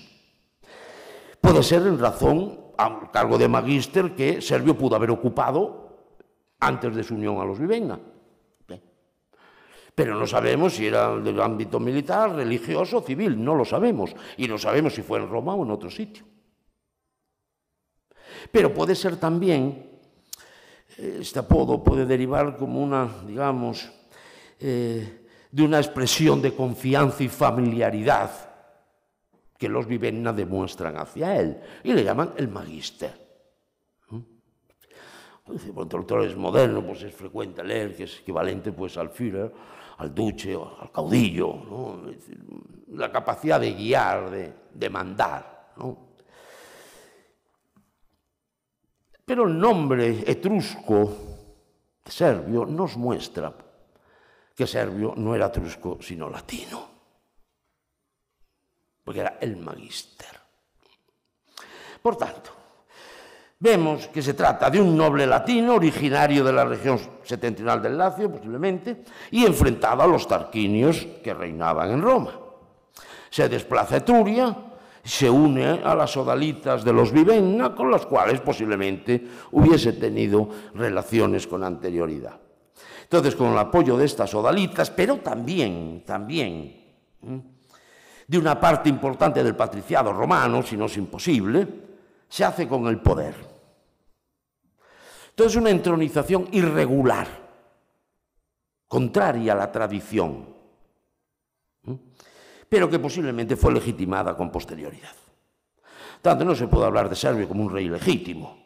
Puede ser en razón a cargo de magíster que Servio pudo haber ocupado antes de su unión a los Vivenna. ¿Eh? Pero no sabemos si era del ámbito militar, religioso, civil, no lo sabemos. Y no sabemos si fue en Roma o en otro sitio pero puede ser también, este apodo puede derivar como una, digamos, eh, de una expresión de confianza y familiaridad que los Vivenna demuestran hacia él, y le llaman el magister. ¿Mm? Dice, bueno, pues, el es moderno, pues es frecuente leer que es equivalente pues, al Führer, al duche, al caudillo, la capacidad de guiar, de, de mandar. ¿no? Pero el nombre etrusco serbio, nos muestra que serbio no era etrusco sino latino, porque era el magister. Por tanto, vemos que se trata de un noble latino originario de la región septentrional del Lacio, posiblemente, y enfrentado a los tarquinios que reinaban en Roma. Se desplaza a Etruria, se une a las odalitas de los Vivenna, con las cuales posiblemente hubiese tenido relaciones con anterioridad. Entonces, con el apoyo de estas odalitas, pero también, también, de una parte importante del patriciado romano, si no es imposible, se hace con el poder. Entonces, una entronización irregular, contraria a la tradición pero que posiblemente fue legitimada con posterioridad. Tanto no se puede hablar de Serbio como un rey legítimo,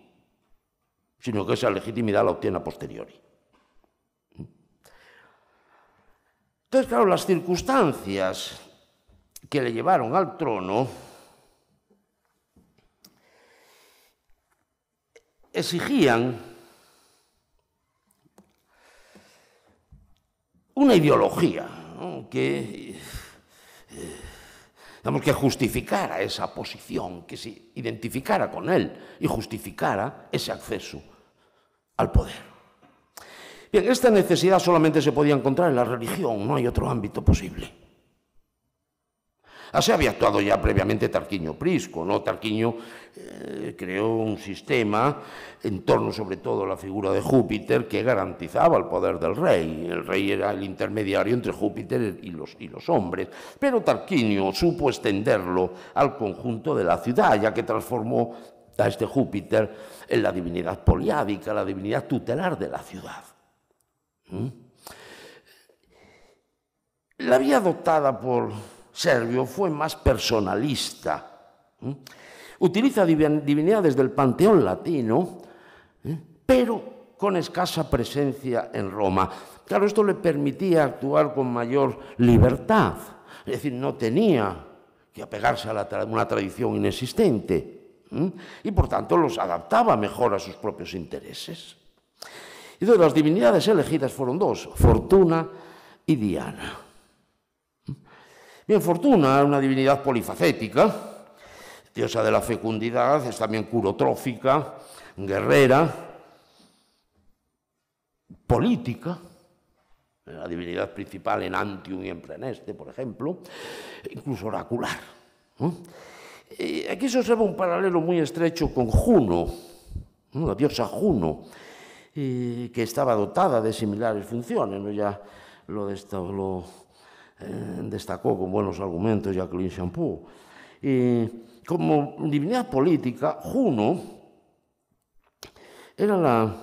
sino que esa legitimidad la obtiene a posteriori. Entonces, claro, las circunstancias que le llevaron al trono exigían una ideología que tenemos que justificara esa posición, que se identificara con él y justificara ese acceso al poder. Bien, esta necesidad solamente se podía encontrar en la religión, no hay otro ámbito posible. Así había actuado ya previamente Tarquiño Prisco, ¿no? Tarquiño eh, creó un sistema en torno sobre todo a la figura de Júpiter que garantizaba el poder del rey. El rey era el intermediario entre Júpiter y los, y los hombres, pero Tarquinio supo extenderlo al conjunto de la ciudad, ya que transformó a este Júpiter en la divinidad poliádica, la divinidad tutelar de la ciudad. ¿Mm? La había adoptada por Servio fue más personalista. ¿Mm? Utiliza divinidades del panteón latino, ¿eh? pero con escasa presencia en Roma. Claro, esto le permitía actuar con mayor libertad, es decir, no tenía que apegarse a una tradición inexistente y por tanto los adaptaba mejor a sus propios intereses. Y de las divinidades elegidas fueron dos, Fortuna y Diana. Bien, Fortuna una divinidad polifacética, diosa de la fecundidad, es también curotrófica, guerrera, política, la divinidad principal en Antium y en Preneste, por ejemplo, e incluso oracular. aquí se observa un paralelo muy estrecho con Juno, la diosa Juno, que estaba dotada de similares funciones. ¿no? Ya lo, de eh, ...destacó con buenos argumentos Jacqueline Champoux. Y como divinidad política, Juno era la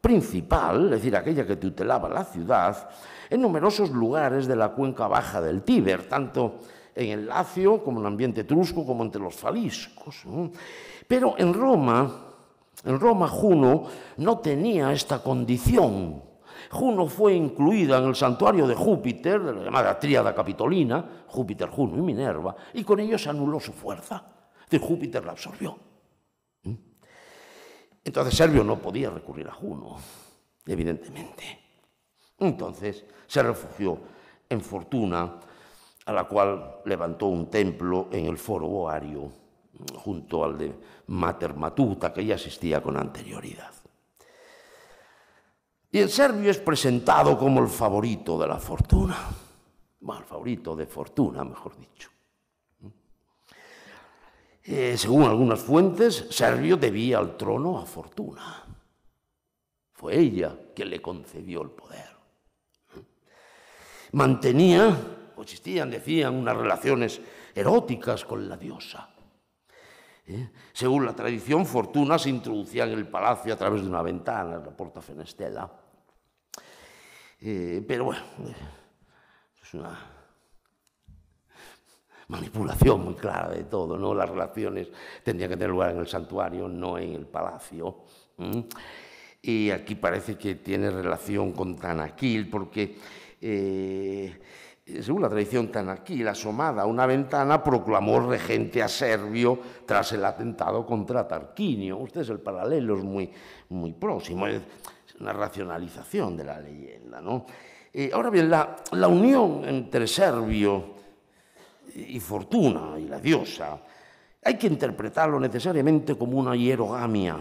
principal, es decir, aquella que tutelaba la ciudad, en numerosos lugares de la cuenca baja del Tíber, tanto en el Lacio como en el ambiente etrusco como entre los faliscos. Pero en Roma, en Roma Juno no tenía esta condición. Juno fue incluida en el santuario de Júpiter, de la llamada tríada capitolina, Júpiter, Juno y Minerva, y con ello se anuló su fuerza. De Júpiter la absorbió. ¿Mm? Entonces Servio no podía recurrir a Juno, evidentemente. Entonces se refugió en Fortuna, a la cual levantó un templo en el foro Boario, junto al de Mater Matuta, que ya asistía con anterioridad. Y el serbio es presentado como el favorito de la fortuna, bueno, el favorito de fortuna, mejor dicho. ¿Mm? Eh, según algunas fuentes, Servio debía al trono a Fortuna. Fue ella quien le concedió el poder. ¿Mm? Mantenía, o existían, decían, unas relaciones eróticas con la diosa. ¿eh? Según la tradición, Fortuna se introducía en el palacio a través de una ventana, la porta fenestela. Eh, pero bueno, eh, es una manipulación muy clara de todo, ¿no? Las relaciones tendrían que tener lugar en el santuario, no en el palacio. Y aquí parece que tiene relación con Tanaquil, porque según la tradición aquí, la asomada a una ventana, proclamó regente a Servio tras el atentado contra Tarquinio. Usted es el paralelo, es muy, muy próximo, es una racionalización de la leyenda. Eh, ahora bien, la, la, unión entre Servio y Fortuna y la diosa hay que interpretarlo necesariamente como una hierogamia,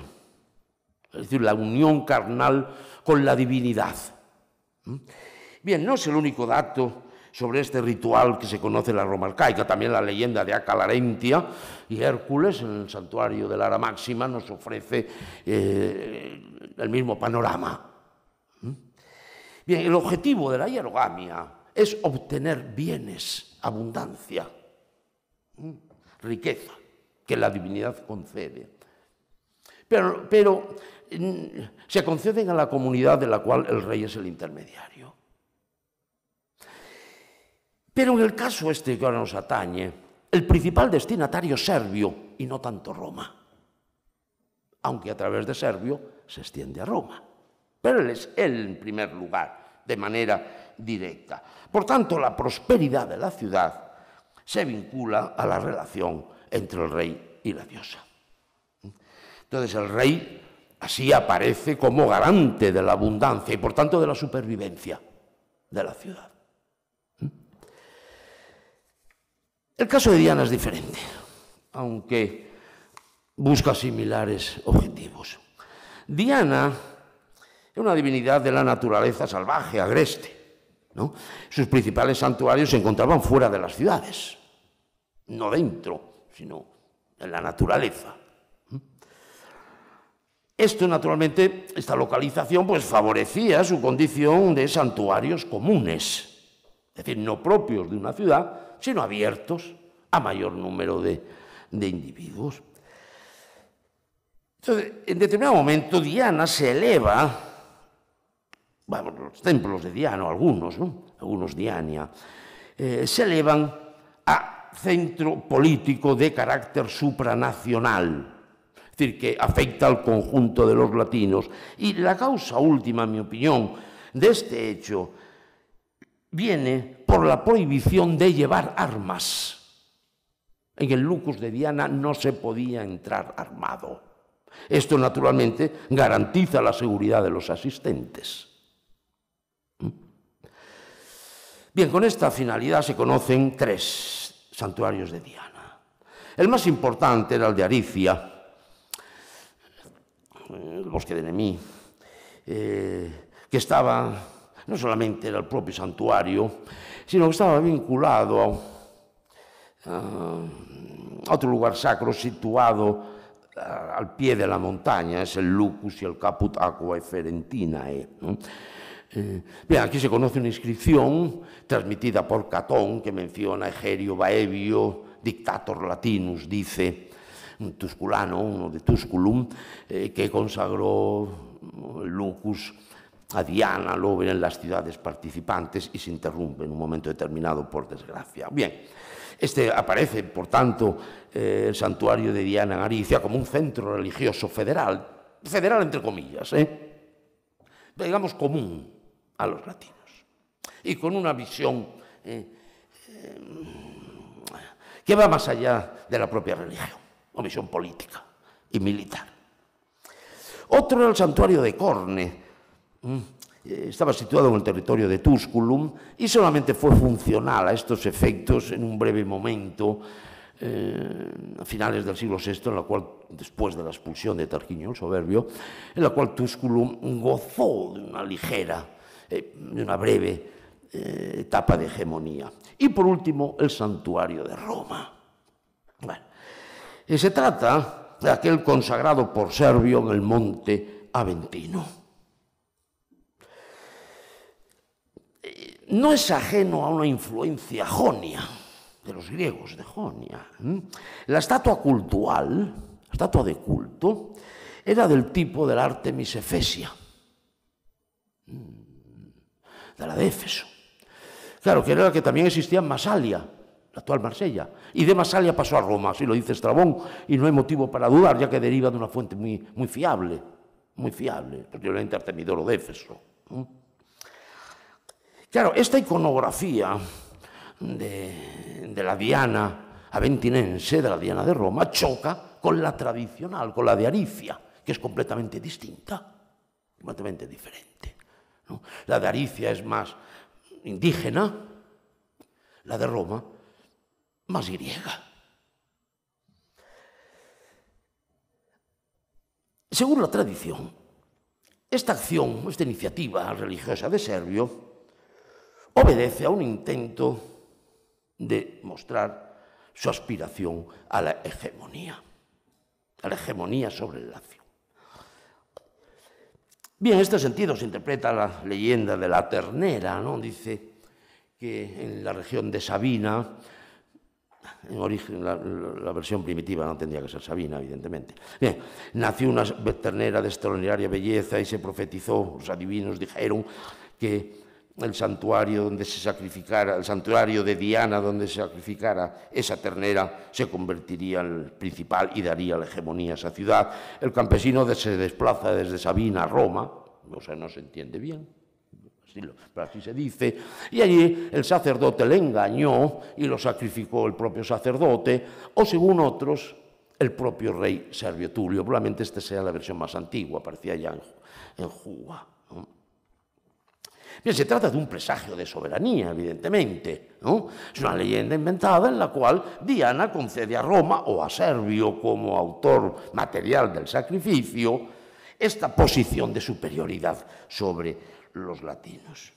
es decir, la unión carnal con la divinidad. Bien, no es el único dato sobre este ritual que se conoce en la Roma arcaica. También la leyenda de Acalarentia y Hércules en el santuario de Lara Máxima nos ofrece eh, el mismo panorama. ¿Mm? Bien, el objetivo de la hierogamia es obtener bienes, abundancia, ¿Mm? riqueza que la divinidad concede. pero mm, se conceden a la comunidad de la cual el rey es el intermediario. Pero en el caso este que ahora nos atañe, el principal destinatario es serbio y no tanto Roma, aunque a través de serbio se extiende a Roma. Pero él es él en primer lugar, de manera directa. Por tanto, la prosperidad de la ciudad se vincula a la relación entre el rey y la diosa. Entonces el rey así aparece como garante de la abundancia y por tanto de la supervivencia de la ciudad. El caso de Diana es diferente, aunque busca similares objetivos. Diana es una divinidad de la naturaleza salvaje, agreste. Sus principales santuarios se encontraban fuera de las ciudades, no dentro, sino en la naturaleza. Esto, naturalmente, esta localización pues, favorecía su condición de santuarios comunes, es decir, no propios de una ciudad, sino abiertos a mayor número de, individuos. Entonces, en determinado momento Diana se eleva, bueno, los templos de Diana, algunos, ¿no? algunos Diania, eh, se elevan a centro político de carácter supranacional, es decir, que afecta al conjunto de los latinos. Y la causa última, en mi opinión, de este hecho viene por la prohibición de llevar armas. En el Lucus de Diana no se podía entrar armado. Esto naturalmente garantiza la seguridad de los asistentes. ¿Mm? Bien, con esta finalidad se conocen tres santuarios de Diana. El más importante era el de Aricia, el bosque de Nemí, eh, que estaba no solamente era el propio santuario, sino que estaba vinculado a otro lugar sacro situado al pie de la montaña, es el Lucus y el Caput Aquae Ferentinae. Eh, bien, aquí se conoce una inscripción transmitida por Catón que menciona Egerio Baevio, dictator latinus, dice, tusculano, uno de Tusculum, eh, que consagró el Lucus a Diana, ven en las ciudades participantes y se interrumpe en un momento determinado, por desgracia. Bien, este aparece, por tanto, eh, el santuario de Diana en Aricia como un centro religioso federal, federal entre comillas, ¿eh? digamos común a los latinos, y con una visión eh, eh, que va más allá de la propia religión, una visión política y militar. Otro era el santuario de Corne, estaba situado en el territorio de Tusculum y solamente fue funcional a estos efectos en un breve momento, eh, a finales del siglo VI, en la cual, después de la expulsión de Tarquinio el Soberbio, en la cual Tusculum gozó de una ligera, eh, de una breve eh, etapa de hegemonía. Y por último, el santuario de Roma. se trata de aquel consagrado por Servio en el monte Aventino no es ajeno a una influencia jonia, de los griegos, de Jonia. La estatua cultual, la estatua de culto, era del tipo del Artemis Efesia, de la de Éfeso. Claro, que era la que también existía en Masalia, la actual Marsella, y de Masalia pasó a Roma, así lo dice Estrabón, y no hay motivo para dudar, ya que deriva de una fuente muy, muy fiable, muy fiable, el Artemidoro de Éfeso. Claro, esta iconografía de, la Diana aventinense, de la Diana de Roma, choca con la tradicional, con la de Aricia, que es completamente distinta, completamente diferente. La de Aricia es más indígena, la de Roma más griega. Según la tradición, esta acción, esta iniciativa religiosa de Servio, obedece a un intento de mostrar su aspiración a la hegemonía, a la hegemonía sobre el lacio. Bien, en este sentido se interpreta la leyenda de la ternera, ¿no? Dice que en la región de Sabina, en origen, la, versión primitiva no tendría que ser Sabina, evidentemente. Bien, nació una ternera de extraordinaria belleza y se profetizó, los adivinos dijeron que el santuario donde se sacrificara, el santuario de Diana donde se sacrificara esa ternera, se convertiría en el principal y daría la hegemonía a esa ciudad. El campesino se desplaza desde Sabina a Roma, o sea, no se entiende bien, pero así se dice, y allí el sacerdote le engañó y lo sacrificó el propio sacerdote, o según otros, el propio rey Servio Tulio. Probablemente esta sea la versión más antigua, aparecía ya en, en Bien, se trata de un presagio de soberanía, evidentemente. Es una leyenda inventada en la cual Diana concede a Roma o a Servio como autor material del sacrificio esta posición de superioridad sobre los latinos.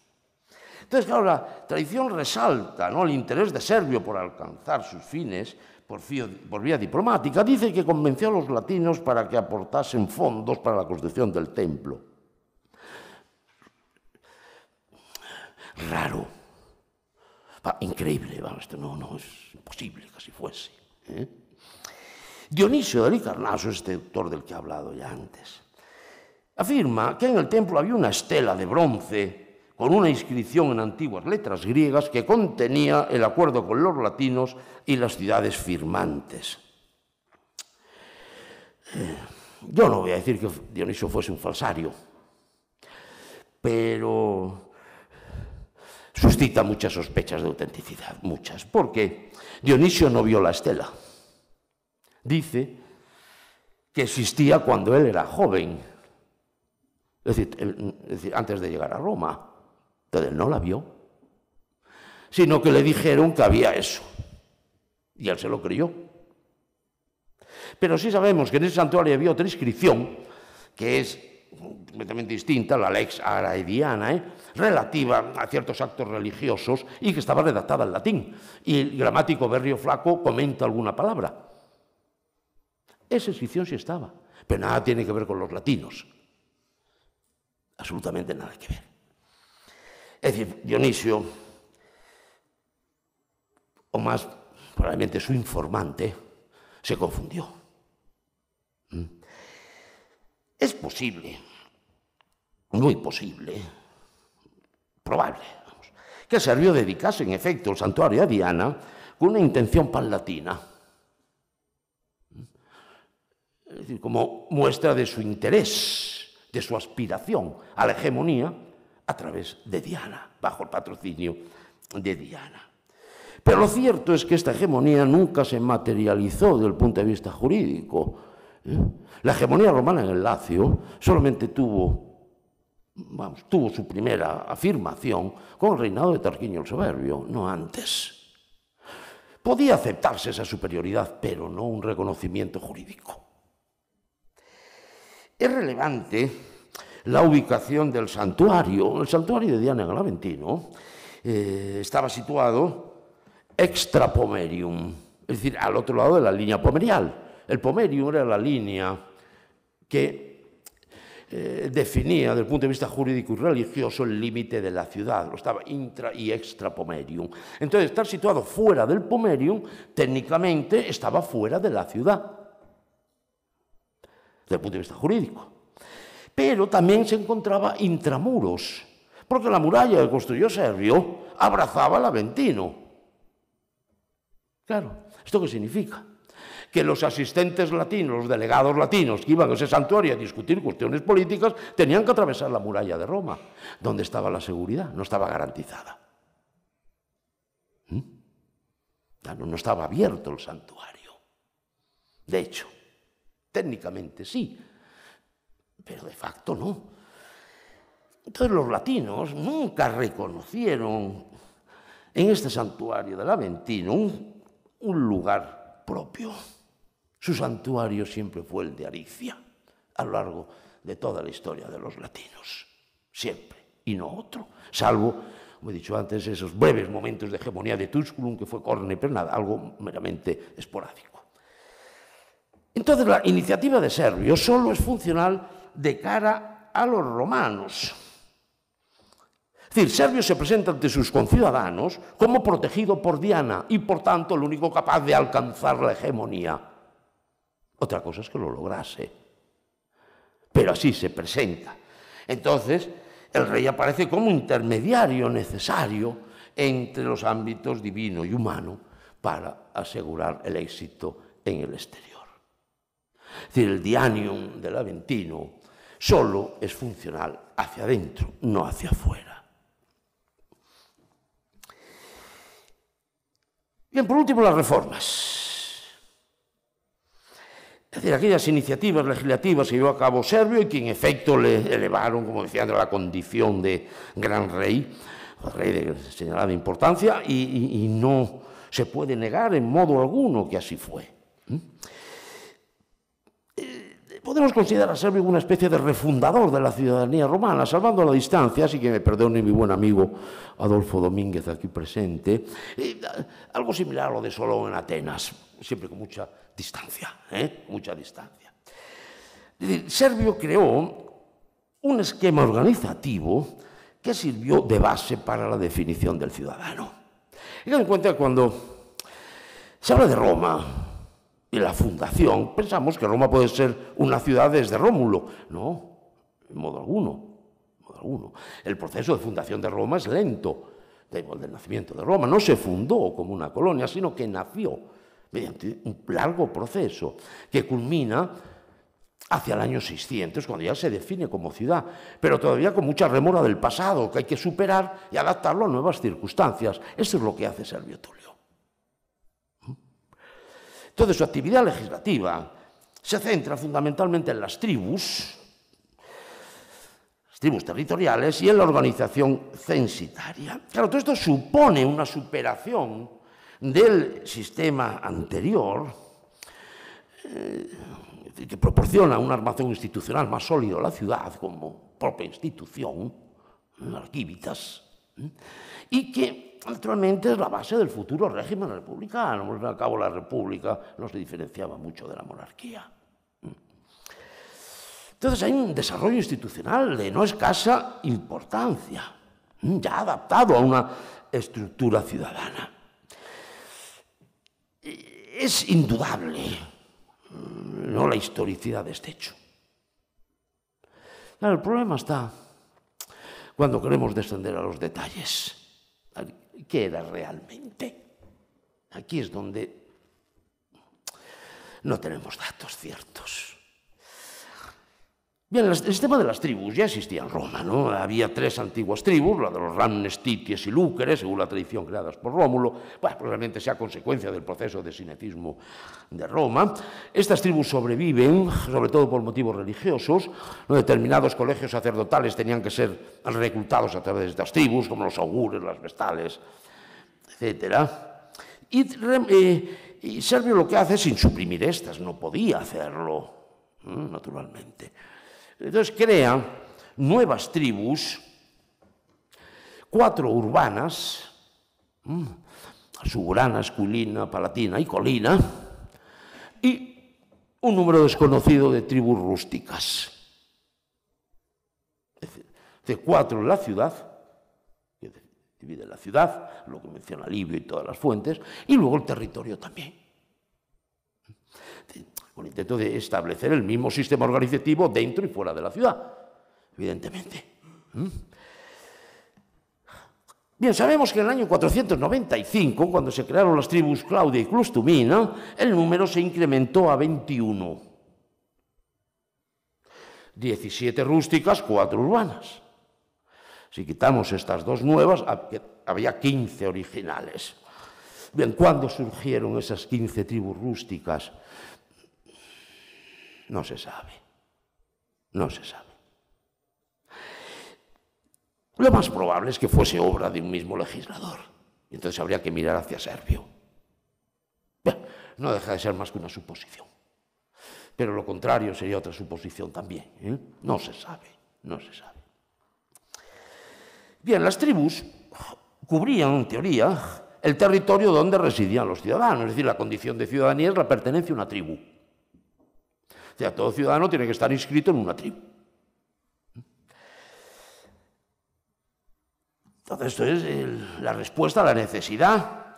Entonces, claro, la tradición resalta el interés de Servio por alcanzar sus fines por vía diplomática. Dice que convenció a los latinos para que aportasen fondos para la construcción del templo. raro. increíble, no, no, es imposible que así fuese. ¿eh? Dionisio de Alicarnaso, este autor del que he hablado ya antes, afirma que en el templo había una estela de bronce con una inscripción en antiguas letras griegas que contenía el acuerdo con los latinos y las ciudades firmantes. Eh, yo no voy a decir que Dionisio fuese un falsario, pero suscita muchas sospechas de autenticidad, muchas, porque Dionisio no vio la estela. Dice que existía cuando él era joven, es decir, antes de llegar a Roma. Entonces él no la vio, sino que le dijeron que había eso. Y él se lo creyó. Pero sí sabemos que en ese santuario había otra inscripción, que es completamente distinta, la lex araediana, ¿eh? relativa a ciertos actos religiosos y que estaba redactada en latín. Y el gramático Berrio Flaco comenta alguna palabra. Esa inscripción sí estaba, pero nada tiene que ver con los latinos. Absolutamente nada que ver. Es decir, Dionisio, o más probablemente su informante, se confundió. ¿Mm? Es posible, muy posible, probable, que Servio dedicase en efecto el santuario a Diana con una intención palatina. Es decir, como muestra de su interés, de su aspiración a la hegemonía a través de Diana, bajo el patrocinio de Diana. Pero lo cierto es que esta hegemonía nunca se materializó desde el punto de vista jurídico ¿eh? La hegemonía romana en el Lacio solamente tuvo, vamos, tuvo su primera afirmación con el reinado de Tarquinio el Soberbio, no antes. Podía aceptarse esa superioridad, pero no un reconocimiento jurídico. Es relevante la ubicación del santuario. El santuario de Diana Galaventino eh, estaba situado extra pomerium, es decir, al otro lado de la línea pomerial el pomerium era la línea que eh, definía, desde el punto de vista jurídico y religioso, el límite de la ciudad. Lo estaba intra y extra pomerium. Entonces, estar situado fuera del pomerium, técnicamente estaba fuera de la ciudad, desde el punto de vista jurídico. Pero también se encontraba intramuros, porque la muralla que construyó Sergio abrazaba al Aventino. Claro, ¿esto qué significa? que los asistentes latinos, los delegados latinos que iban a ese santuario a discutir cuestiones políticas, tenían que atravesar la muralla de Roma, donde estaba la seguridad, no estaba garantizada. ¿Mm? No, estaba abierto el santuario. De hecho, técnicamente sí, pero de facto no. Entonces los latinos nunca reconocieron en este santuario del Aventino un lugar propio. Su santuario siempre fue el de Aricia, a lo largo de toda la historia de los latinos, siempre, y no otro, salvo, como he dicho antes, esos breves momentos de hegemonía de Tusculum, que fue Corne, pero nada, algo meramente esporádico. Entonces, la iniciativa de Servio solo es funcional de cara a los romanos. Es decir, Servio se presenta ante sus conciudadanos como protegido por Diana y, por tanto, el único capaz de alcanzar la hegemonía otra cosa es que lo lograse. Pero así se presenta. Entonces, el rey aparece como intermediario necesario entre los ámbitos divino y humano para asegurar el éxito en el exterior. Es decir, el dianium del Aventino solo es funcional hacia adentro, no hacia afuera. Bien, por último, las reformas. Es decir, aquellas iniciativas legislativas que llevó a cabo Servio y que en efecto le elevaron, como decían, a la condición de gran rey, rey de señalada importancia, y, no se puede negar en modo alguno que así fue. ¿Mm? Eh, podemos considerar a Servio una especie de refundador de la ciudadanía romana, salvando la distancia, así que me perdone mi buen amigo Adolfo Domínguez aquí presente, eh, algo similar a lo de Solón en Atenas, siempre con mucha distancia, ¿eh? mucha distancia. Serbio creó un esquema organizativo que sirvió de base para la definición del ciudadano. y en cuenta cuando se habla de Roma y la fundación, pensamos que Roma puede ser una ciudad desde Rómulo. No, en modo alguno. modo alguno. El proceso de fundación de Roma es lento, del nacimiento de Roma. No se fundó como una colonia, sino que nació mediante un largo proceso que culmina hacia el año 600, cuando ya se define como ciudad, pero todavía con mucha remora del pasado que hay que superar y adaptarlo a nuevas circunstancias. Eso es lo que hace Servio Tulio. Entonces, su actividad legislativa se centra fundamentalmente en las tribus, las tribus territoriales y en la organización censitaria. Claro, todo esto supone una superación del sistema anterior, eh, que proporciona un armazón institucional más sólido a la ciudad como propia institución, eh, arquivitas, eh, y que naturalmente es la base del futuro régimen republicano. Al cabo, la república no se diferenciaba mucho de la monarquía. Entonces hay un desarrollo institucional de no escasa importancia, ya adaptado a una estructura ciudadana es indudable mm, no la historicidad de este hecho. el problema está cuando queremos descender a los detalles. ¿Qué era realmente? Aquí es donde no tenemos datos ciertos. Bien, el sistema de las tribus ya existía en Roma, ¿no? Había tres antiguas tribus, la de los Ramnes, Tities y Lúqueres, según la tradición creadas por Rómulo, probablemente pues sea consecuencia del proceso de sinetismo de Roma. Estas tribus sobreviven, sobre todo por motivos religiosos, Los determinados colegios sacerdotales tenían que ser reclutados a través de estas tribus, como los augures, las vestales, etc. Eh, y, Servio lo que hace es suprimir estas, no podía hacerlo, naturalmente. Entonces crea nuevas tribus, cuatro urbanas, suburana, mm, esculina, palatina y colina, y un número desconocido de tribus rústicas. De cuatro en la ciudad, que divide la ciudad, lo que menciona Libio y todas las fuentes, y luego el territorio también con intento de establecer el mismo sistema organizativo dentro y fuera de la ciudad, evidentemente. ¿Mm? Bien, sabemos que en el año 495, cuando se crearon las tribus Claudia y Clustumina, el número se incrementó a 21. 17 rústicas, 4 urbanas. Si quitamos estas dos nuevas, había 15 originales. Bien, ¿cuándo surgieron esas 15 tribus rústicas? No se sabe. No se sabe. Lo más probable es que fuese obra de un mismo legislador. Y entonces habría que mirar hacia Servio. no deja de ser más que una suposición. Pero lo contrario sería otra suposición también. ¿eh? No se sabe, no se sabe. Bien, las tribus cubrían, en teoría, el territorio donde residían los ciudadanos. Es decir, la condición de ciudadanía es la pertenencia a una tribu. O sea, todo ciudadano tiene que estar inscrito en una tribu. Entonces, esto es la respuesta a la necesidad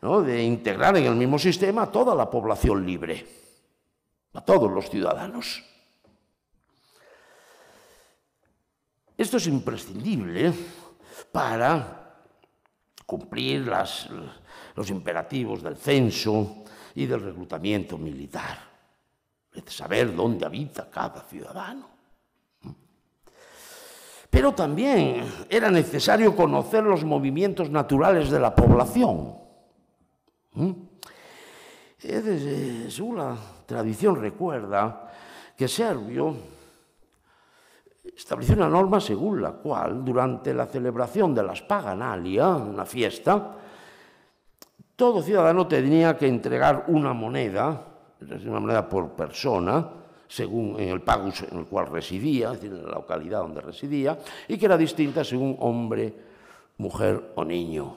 de integrar en el mismo sistema a toda la población libre, a todos los ciudadanos. Esto es imprescindible para cumplir los imperativos del censo y del reclutamiento militar saber dónde habita cada ciudadano. Pero también era necesario conocer los movimientos naturales de la población. ¿Mm? Eh, según la tradición recuerda que Servio estableció una norma según la cual, durante la celebración de las Paganalia, una fiesta, todo ciudadano tenía que entregar una moneda de una moneda por persona, según en el pagus en el cual residía, es decir, en la localidad donde residía, y que era distinta según hombre, mujer o niño.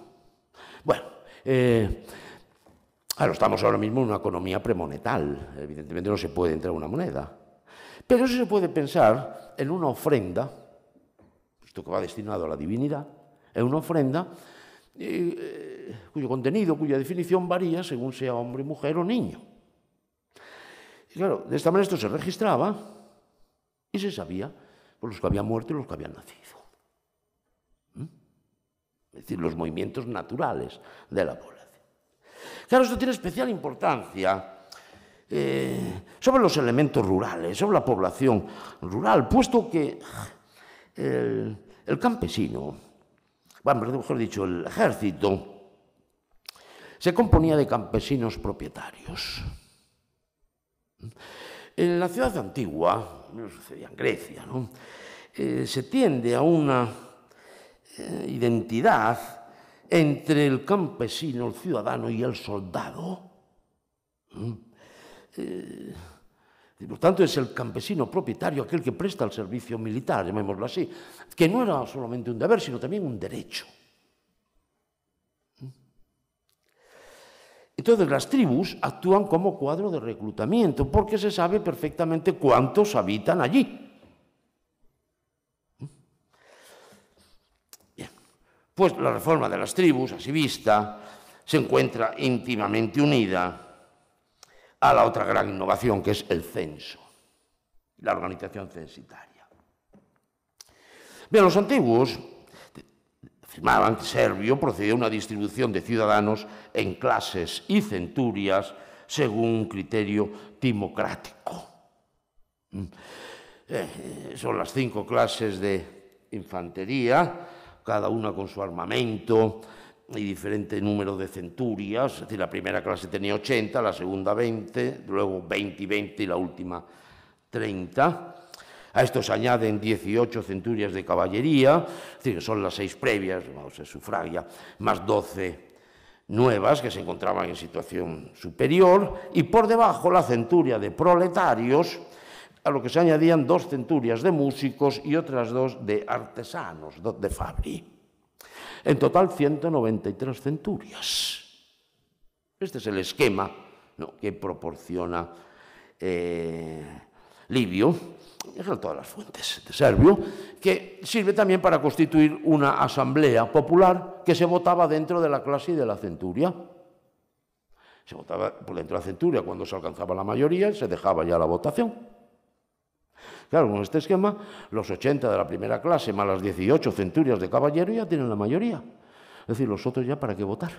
Bueno, eh, ahora estamos ahora mismo en una economía premonetal, evidentemente no se puede entrar una moneda, pero sí se puede pensar en una ofrenda, esto que va destinado a la divinidad, en una ofrenda eh, cuyo contenido, cuya definición varía según sea hombre, mujer o niño. Y claro, de esta manera esto se registraba y se sabía por los que habían muerto y los que habían nacido. ¿Mm? Es decir, los movimientos naturales de la población. Claro, esto tiene especial importancia eh, sobre los elementos rurales, sobre la población rural, puesto que el, el campesino, bueno, mejor dicho, el ejército, se componía de campesinos propietarios en la ciudad antigua, sucedía en Grecia, eh, se tiende a una eh, identidad entre el campesino, el ciudadano y el soldado. Eh, y por tanto, es el campesino propietario aquel que presta el servicio militar, llamémoslo así, que no era solamente un deber, sino también un derecho. Entonces las tribus actúan como cuadro de reclutamiento porque se sabe perfectamente cuántos habitan allí. Bien. Pues la reforma de las tribus, así vista, se encuentra íntimamente unida a la otra gran innovación que es el censo, la organización censitaria. Bien, los antiguos que Servio procedía a una distribución de ciudadanos en clases y centurias según un criterio timocrático. Mm. Eh, son las cinco clases de infantería, cada una con su armamento y diferente número de centurias. Es decir, la primera clase tenía 80, la segunda 20, luego 20 y 20 y la última 30. A se añaden 18 centurias de caballería, es decir, son las seis previas, vamos, se sufragia, más 12 nuevas que se encontraban en situación superior, y por debajo la centuria de proletarios, a lo que se añadían dos centurias de músicos y otras dos de artesanos, dos de Fabri. En total, 193 centurias. Este es el esquema que proporciona eh, Livio son todas las fuentes de serbio, que sirve también para constituir una asamblea popular que se votaba dentro de la clase y de la centuria. Se votaba por dentro de la centuria, cuando se alcanzaba la mayoría, se dejaba ya la votación. Claro, con este esquema, los 80 de la primera clase más las 18 centurias de caballero ya tienen la mayoría. Es decir, los otros ya para qué votar.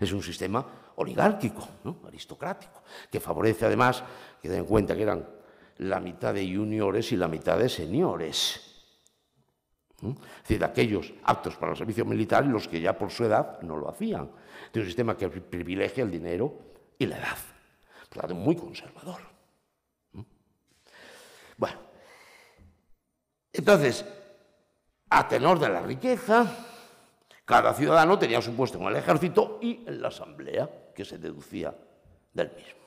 Es un sistema oligárquico, aristocrático, que favorece además, que den cuenta que eran la mitad de juniores y la mitad de señores. ¿Mm? Es decir, aquellos aptos para el servicio militar los que ya por su edad no lo hacían. De un sistema que privilegia el dinero y la edad. claro, pues muy conservador. ¿Mm? Bueno, entonces, a tenor de la riqueza, cada ciudadano tenía su puesto en el ejército y en la asamblea, que se deducía del mismo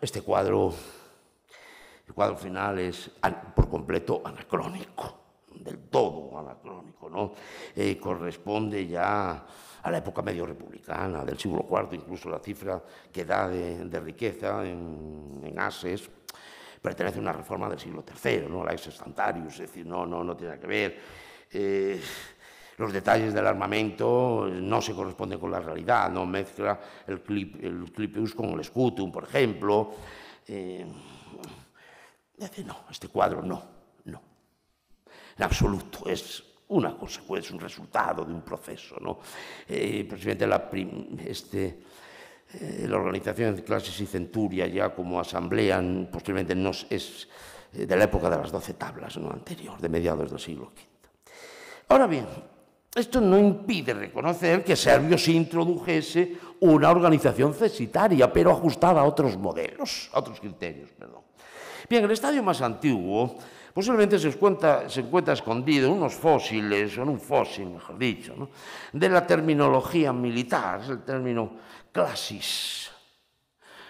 este cuadro, el cuadro final es por completo anacrónico, del todo anacrónico, ¿no? Eh, corresponde ya a la época medio republicana, del siglo IV, incluso la cifra que da de, riqueza en, ases pertenece a una reforma del siglo III, ¿no? la ex es decir, no, no, no tiene que ver. Eh, los detalles del armamento no se corresponden con la realidad, no mezcla el, clip, con el scutum, por ejemplo. Eh, no, este cuadro no, no. En absoluto, es una consecuencia, un resultado de un proceso. ¿no? Eh, precisamente la este, eh, la organización de clases y centuria ya como asamblea posiblemente no es de la época de las doce tablas, no anterior, de mediados del siglo V. Ahora bien, esto no impide reconocer que Servio se introdujese una organización cesitaria, pero ajustada a otros modelos, a otros criterios. Perdón. Bien, el estadio más antiguo posiblemente se encuentra, escondido en unos fósiles, o en un fósil, mejor dicho, de la terminología militar, es el término clasis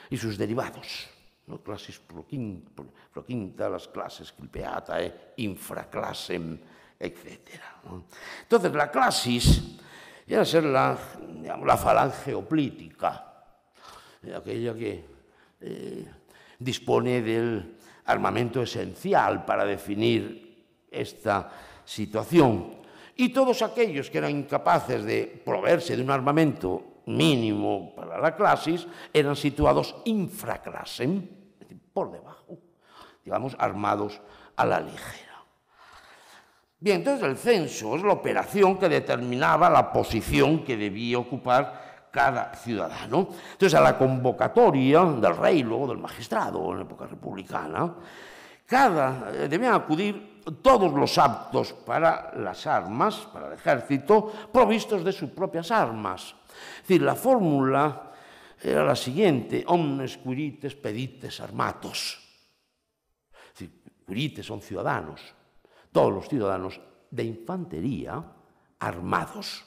y sus derivados. ¿no? Clasis pro, quinta, las clases, clipeata, eh, infraclasem, etc. Entonces, la clasis iba a ser la, digamos, falange eh, aquella que eh, dispone del armamento esencial para definir esta situación. Y todos aquellos que eran incapaces de proveerse de un armamento mínimo para la clasis eran situados infraclasen por debajo, digamos, armados a la ligera. Bien, entonces el censo es la operación que determinaba la posición que debía ocupar cada ciudadano. Entonces, a la convocatoria del rey, luego del magistrado, en la época republicana, cada, eh, debían acudir todos los aptos para las armas, para el ejército, provistos de sus propias armas. Es decir, la fórmula era la siguiente, omnes curites pedites armatos. Es decir, curites son ciudadanos, todos los ciudadanos de infantería armados.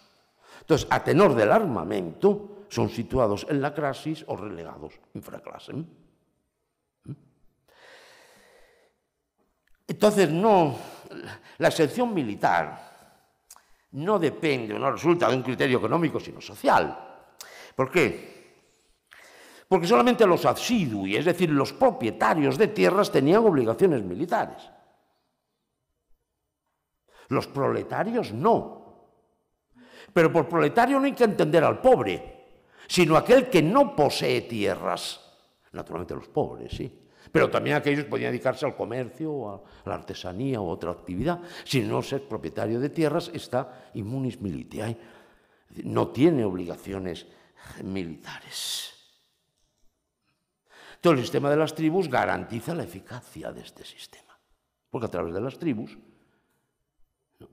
Entonces, a tenor del armamento, son situados en la crisis o relegados infraclase. ¿Mm? Entonces, no, la excepción militar no depende o no resulta de un criterio económico, sino social. ¿Por qué? Porque solamente los absidui, es decir, los propietarios de tierras, tenían obligaciones militares. Los proletarios no. Pero por proletario no hay que entender al pobre, sino aquel que no posee tierras. Naturalmente los pobres, sí. Pero también aquellos que podían dedicarse al comercio, o a la artesanía o otra actividad. Si no ser propietario de tierras, está immunis militiae. No tiene obligaciones militares. Todo el sistema de las tribus garantiza la eficacia de este sistema. Porque a través de las tribus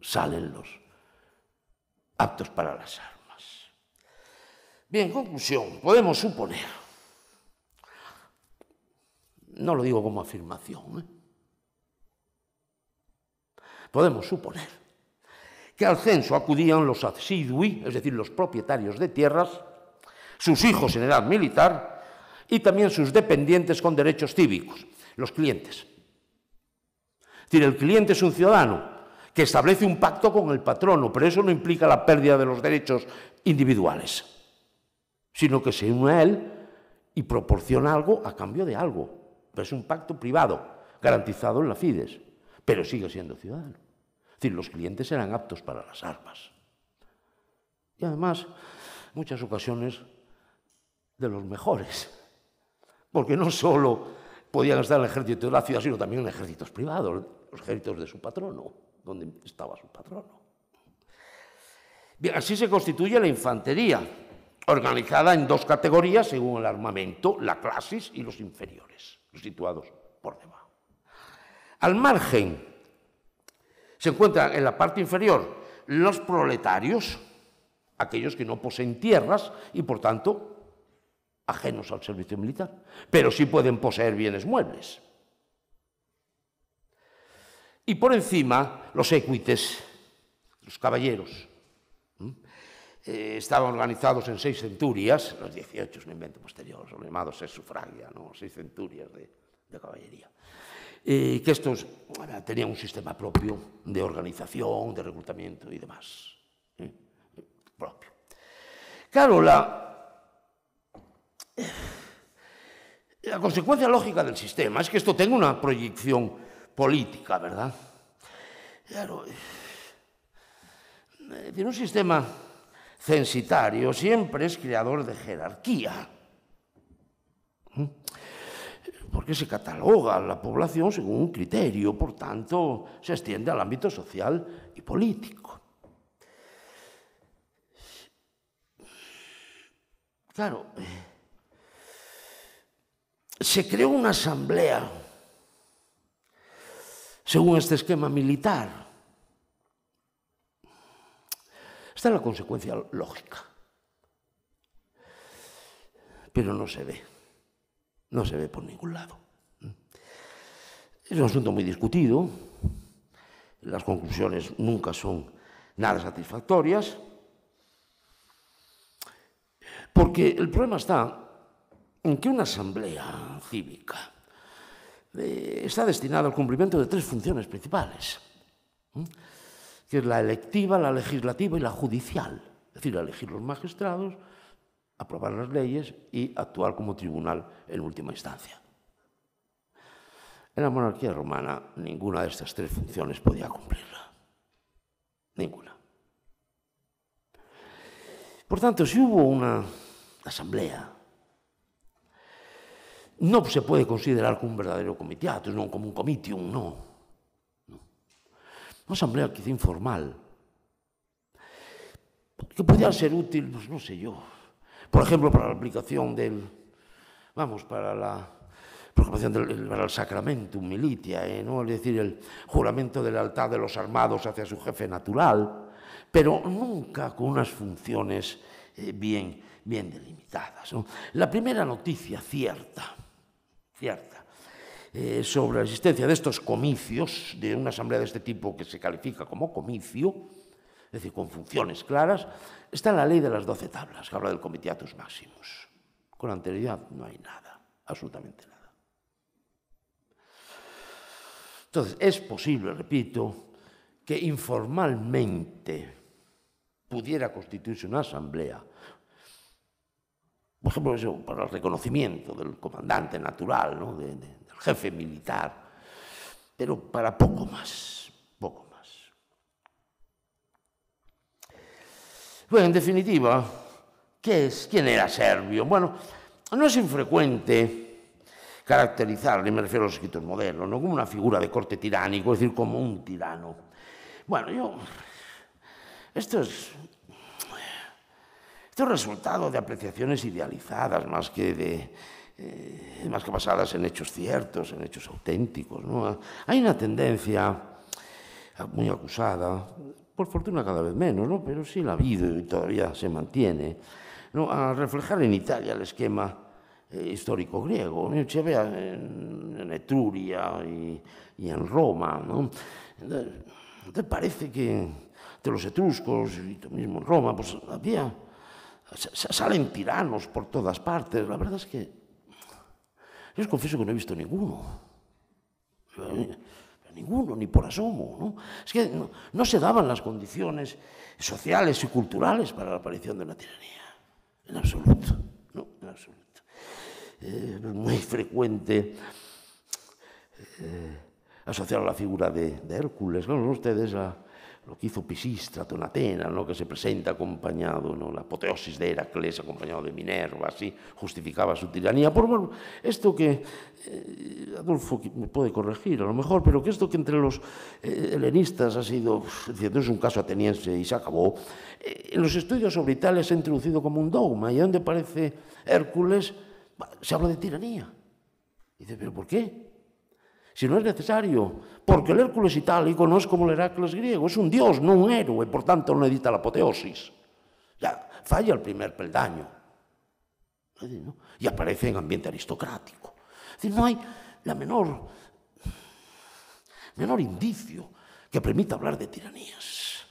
salen los aptos para las armas. Bien, conclusión, podemos suponer, no lo digo como afirmación, ¿eh? podemos suponer que al censo acudían los asidui, es decir, los propietarios de tierras, sus hijos en edad militar y también sus dependientes con derechos cívicos, los clientes. Es decir, el cliente es un ciudadano, que establece un pacto con el patrono, pero eso no implica la pérdida de los derechos individuales, sino que se une a él y proporciona algo a cambio de algo. Pero es un pacto privado, garantizado en la Fides, pero sigue siendo ciudadano. Es decir, los clientes eran aptos para las armas. Y además, muchas ocasiones, de los mejores, porque no solo podían estar en el ejército de la ciudad, sino también en ejércitos privados, los ejércitos de su patrono donde estaba su patrono. Bien, así se constituye la infantería, organizada en dos categorías según el armamento, la clasis y los inferiores, los situados por debajo. Al margen se encuentran en la parte inferior los proletarios, aquellos que no poseen tierras y por tanto ajenos al servicio militar, pero sí pueden poseer bienes muebles y por encima los equites, los caballeros. Eh, estaban organizados en seis centurias, los 18 es un invento posterior, son llamados seis sufragia, seis centurias de, caballería. Y eh, que estos tenían un sistema propio de organización, de reclutamiento y demás. ¿eh? Propio. Claro, la, la consecuencia lógica del sistema es que esto tenga una proyección política, ¿verdad? Claro, eh, en un sistema censitario siempre es creador de jerarquía, ¿Mm? porque se cataloga a la población según un criterio, por tanto, se extiende al ámbito social y político. Claro, eh, se creó una asamblea según este esquema militar. está en la consecuencia lógica. Pero no se ve. No se ve por ningún lado. Es un asunto muy discutido. Las conclusiones nunca son nada satisfactorias. Porque el problema está en que una asamblea cívica está destinado al cumplimiento de tres funciones principales, que es la electiva, la legislativa y la judicial, es decir, elegir los magistrados, aprobar las leyes y actuar como tribunal en última instancia. En la monarquía romana ninguna de estas tres funciones podía cumplirla. Ninguna. Por tanto, si hubo una asamblea no se puede considerar como un verdadero comitiato... ...no como un comitium, no. Una asamblea quizá informal, que podría ser útil, pues no sé yo, por ejemplo, para la aplicación del, vamos, para la del para el sacramentum militia, eh, ¿no? es decir, el juramento de lealtad de los armados hacia su jefe natural, pero nunca con unas funciones eh, bien, bien delimitadas. La primera noticia cierta cierta. Eh, sobre la existencia de estos comicios, de una asamblea de este tipo que se califica como comicio, es decir, con funciones claras, está en la ley de las doce tablas, que habla del comitiatus maximus. Con anterioridad no hay nada, absolutamente nada. Entonces, es posible, repito, que informalmente pudiera constituirse una asamblea por ejemplo, eso, para el reconocimiento del comandante natural, del jefe militar, pero para poco más, poco más. Bueno, en definitiva, ¿qué es? ¿quién era Serbio? Bueno, no es infrecuente caracterizarle, me refiero a los escritos modernos, ¿no? como una figura de corte tiránico, es decir, como un tirano. Bueno, yo... Esto es esto es resultado de apreciaciones idealizadas más que de... Eh, más que basadas en hechos ciertos, en hechos auténticos. Hay una tendencia muy acusada, por fortuna cada vez menos, pero sí la ha habido y todavía se mantiene, ¿no? a reflejar en Italia el esquema eh, histórico griego. Se vea en, Etruria y, en Roma. ¿no? parece que entre los etruscos y tú mismo en Roma pues, había salen tiranos por todas partes. La verdad es que yo os confieso que no he visto ninguno. Ninguno, ni por asomo. ¿no? Es que no, se daban las condiciones sociales y culturales para la aparición de la tiranía. En absoluto. ¿no? En absoluto. Eh, muy frecuente eh, asociar a la figura de, Hércules. ¿No ustedes a lo que hizo Pisístrato en Atenas, que se presenta acompañado, ¿no? la apoteosis de Heracles acompañado de Minerva, así justificaba su tiranía. Por esto que eh, Adolfo me puede corregir a lo mejor, pero que esto que entre los eh, helenistas ha sido, no es un caso ateniense y se acabó, eh, en los estudios sobre Italia se ha introducido como un dogma y donde aparece Hércules se habla de tiranía. Y dice, pero ¿por qué? si no es necesario, porque el Hércules itálico no es como el Heracles griego, es un dios, no un héroe, por tanto no edita la apoteosis. Ya, falla el primer peldaño. Y aparece en ambiente aristocrático. no hay la menor, menor indicio que permita hablar de tiranías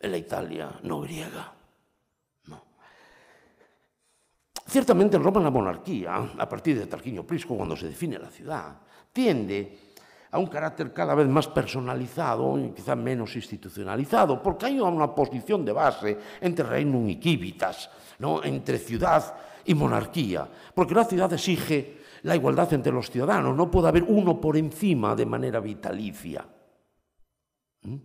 en la Italia no griega. Ciertamente en Roma la monarquía, a partir de Tarquinio Prisco, cuando se define la ciudad, tiende a un carácter cada vez más personalizado y quizás menos institucionalizado, porque hay una posición de base entre reino y quívitas, ¿no? entre ciudad y monarquía, porque la ciudad exige la igualdad entre los ciudadanos, no puede haber uno por encima de manera vitalicia. ¿Mm?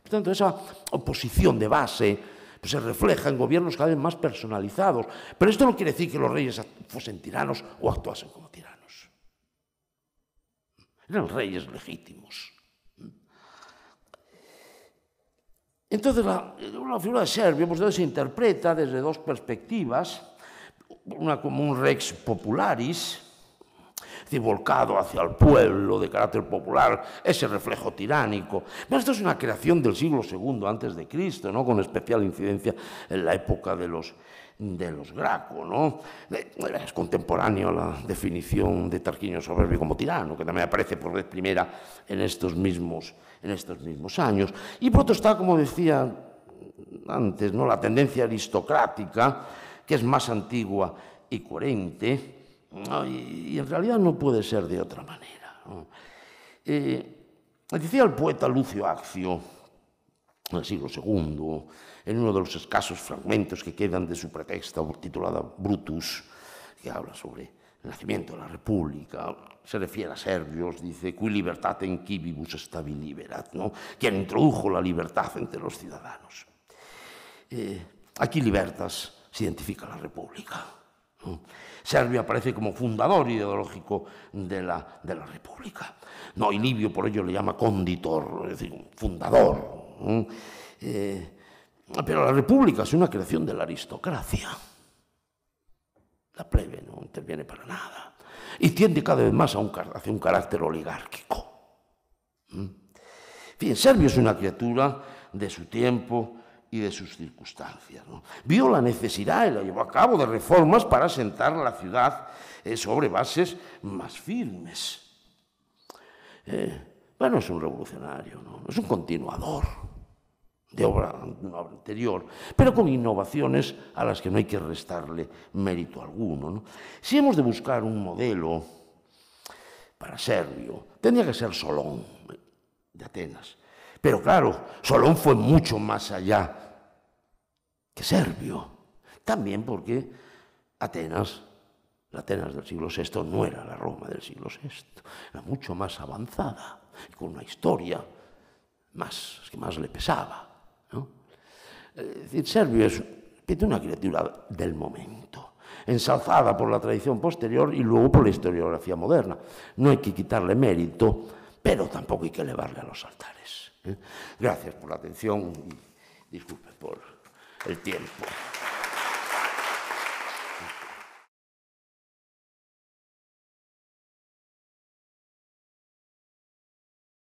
Por tanto, esa oposición de base pues, se refleja en gobiernos cada vez más personalizados, pero esto no quiere decir que los reyes fuesen tiranos o actuasen como eran reyes legítimos. Entonces, la, figura de Serbio pues, se interpreta desde dos perspectivas, una como un rex popularis, es volcado hacia el pueblo de carácter popular, ese reflejo tiránico. Pero esto es una creación del siglo II antes de Cristo, ¿no? con especial incidencia en la época de los de los Graco, ¿no? Es contemporáneo la definición de Tarquinio Soberbio como tirano, que también aparece por vez primera en estos mismos, en estos mismos años. Y por otro está, como decía antes, ¿no? la tendencia aristocrática, que es más antigua y coherente, y, en realidad no puede ser de otra manera. Eh, decía el poeta Lucio Accio, del siglo II, en uno de los escasos fragmentos que quedan de su pretexto, titulada Brutus, que habla sobre el nacimiento de la República, se refiere a serbios, dice, qui en quibibus liberat, ¿no? quien introdujo la libertad entre los ciudadanos. Eh, aquí libertas se identifica la República. Servio aparece como fundador ideológico de la, de la República. No, y Livio por ello le llama conditor, es decir, fundador, eh, pero la república es una creación de la aristocracia. La plebe no interviene para nada. Y tiende cada vez más a un, hacia un carácter oligárquico. Serbio ¿Mm? serbio es una criatura de su tiempo y de sus circunstancias. Vio la necesidad y la llevó a cabo de reformas para sentar la ciudad eh, sobre bases más firmes. Eh, bueno, es un revolucionario, ¿no? es un continuador de obra, anterior, pero con innovaciones a las que no hay que restarle mérito alguno. Si hemos de buscar un modelo para Serbio, tendría que ser Solón, de Atenas. Pero claro, Solón fue mucho más allá que Servio, también porque Atenas la Atenas del siglo VI no era la Roma del siglo VI, era mucho más avanzada, con una historia más, que más le pesaba. Es Servio es una criatura del momento, ensalzada por la tradición posterior y luego por la historiografía moderna. No hay que quitarle mérito, pero tampoco hay que elevarle a los altares. ¿eh? Gracias por la atención y disculpe por el tiempo.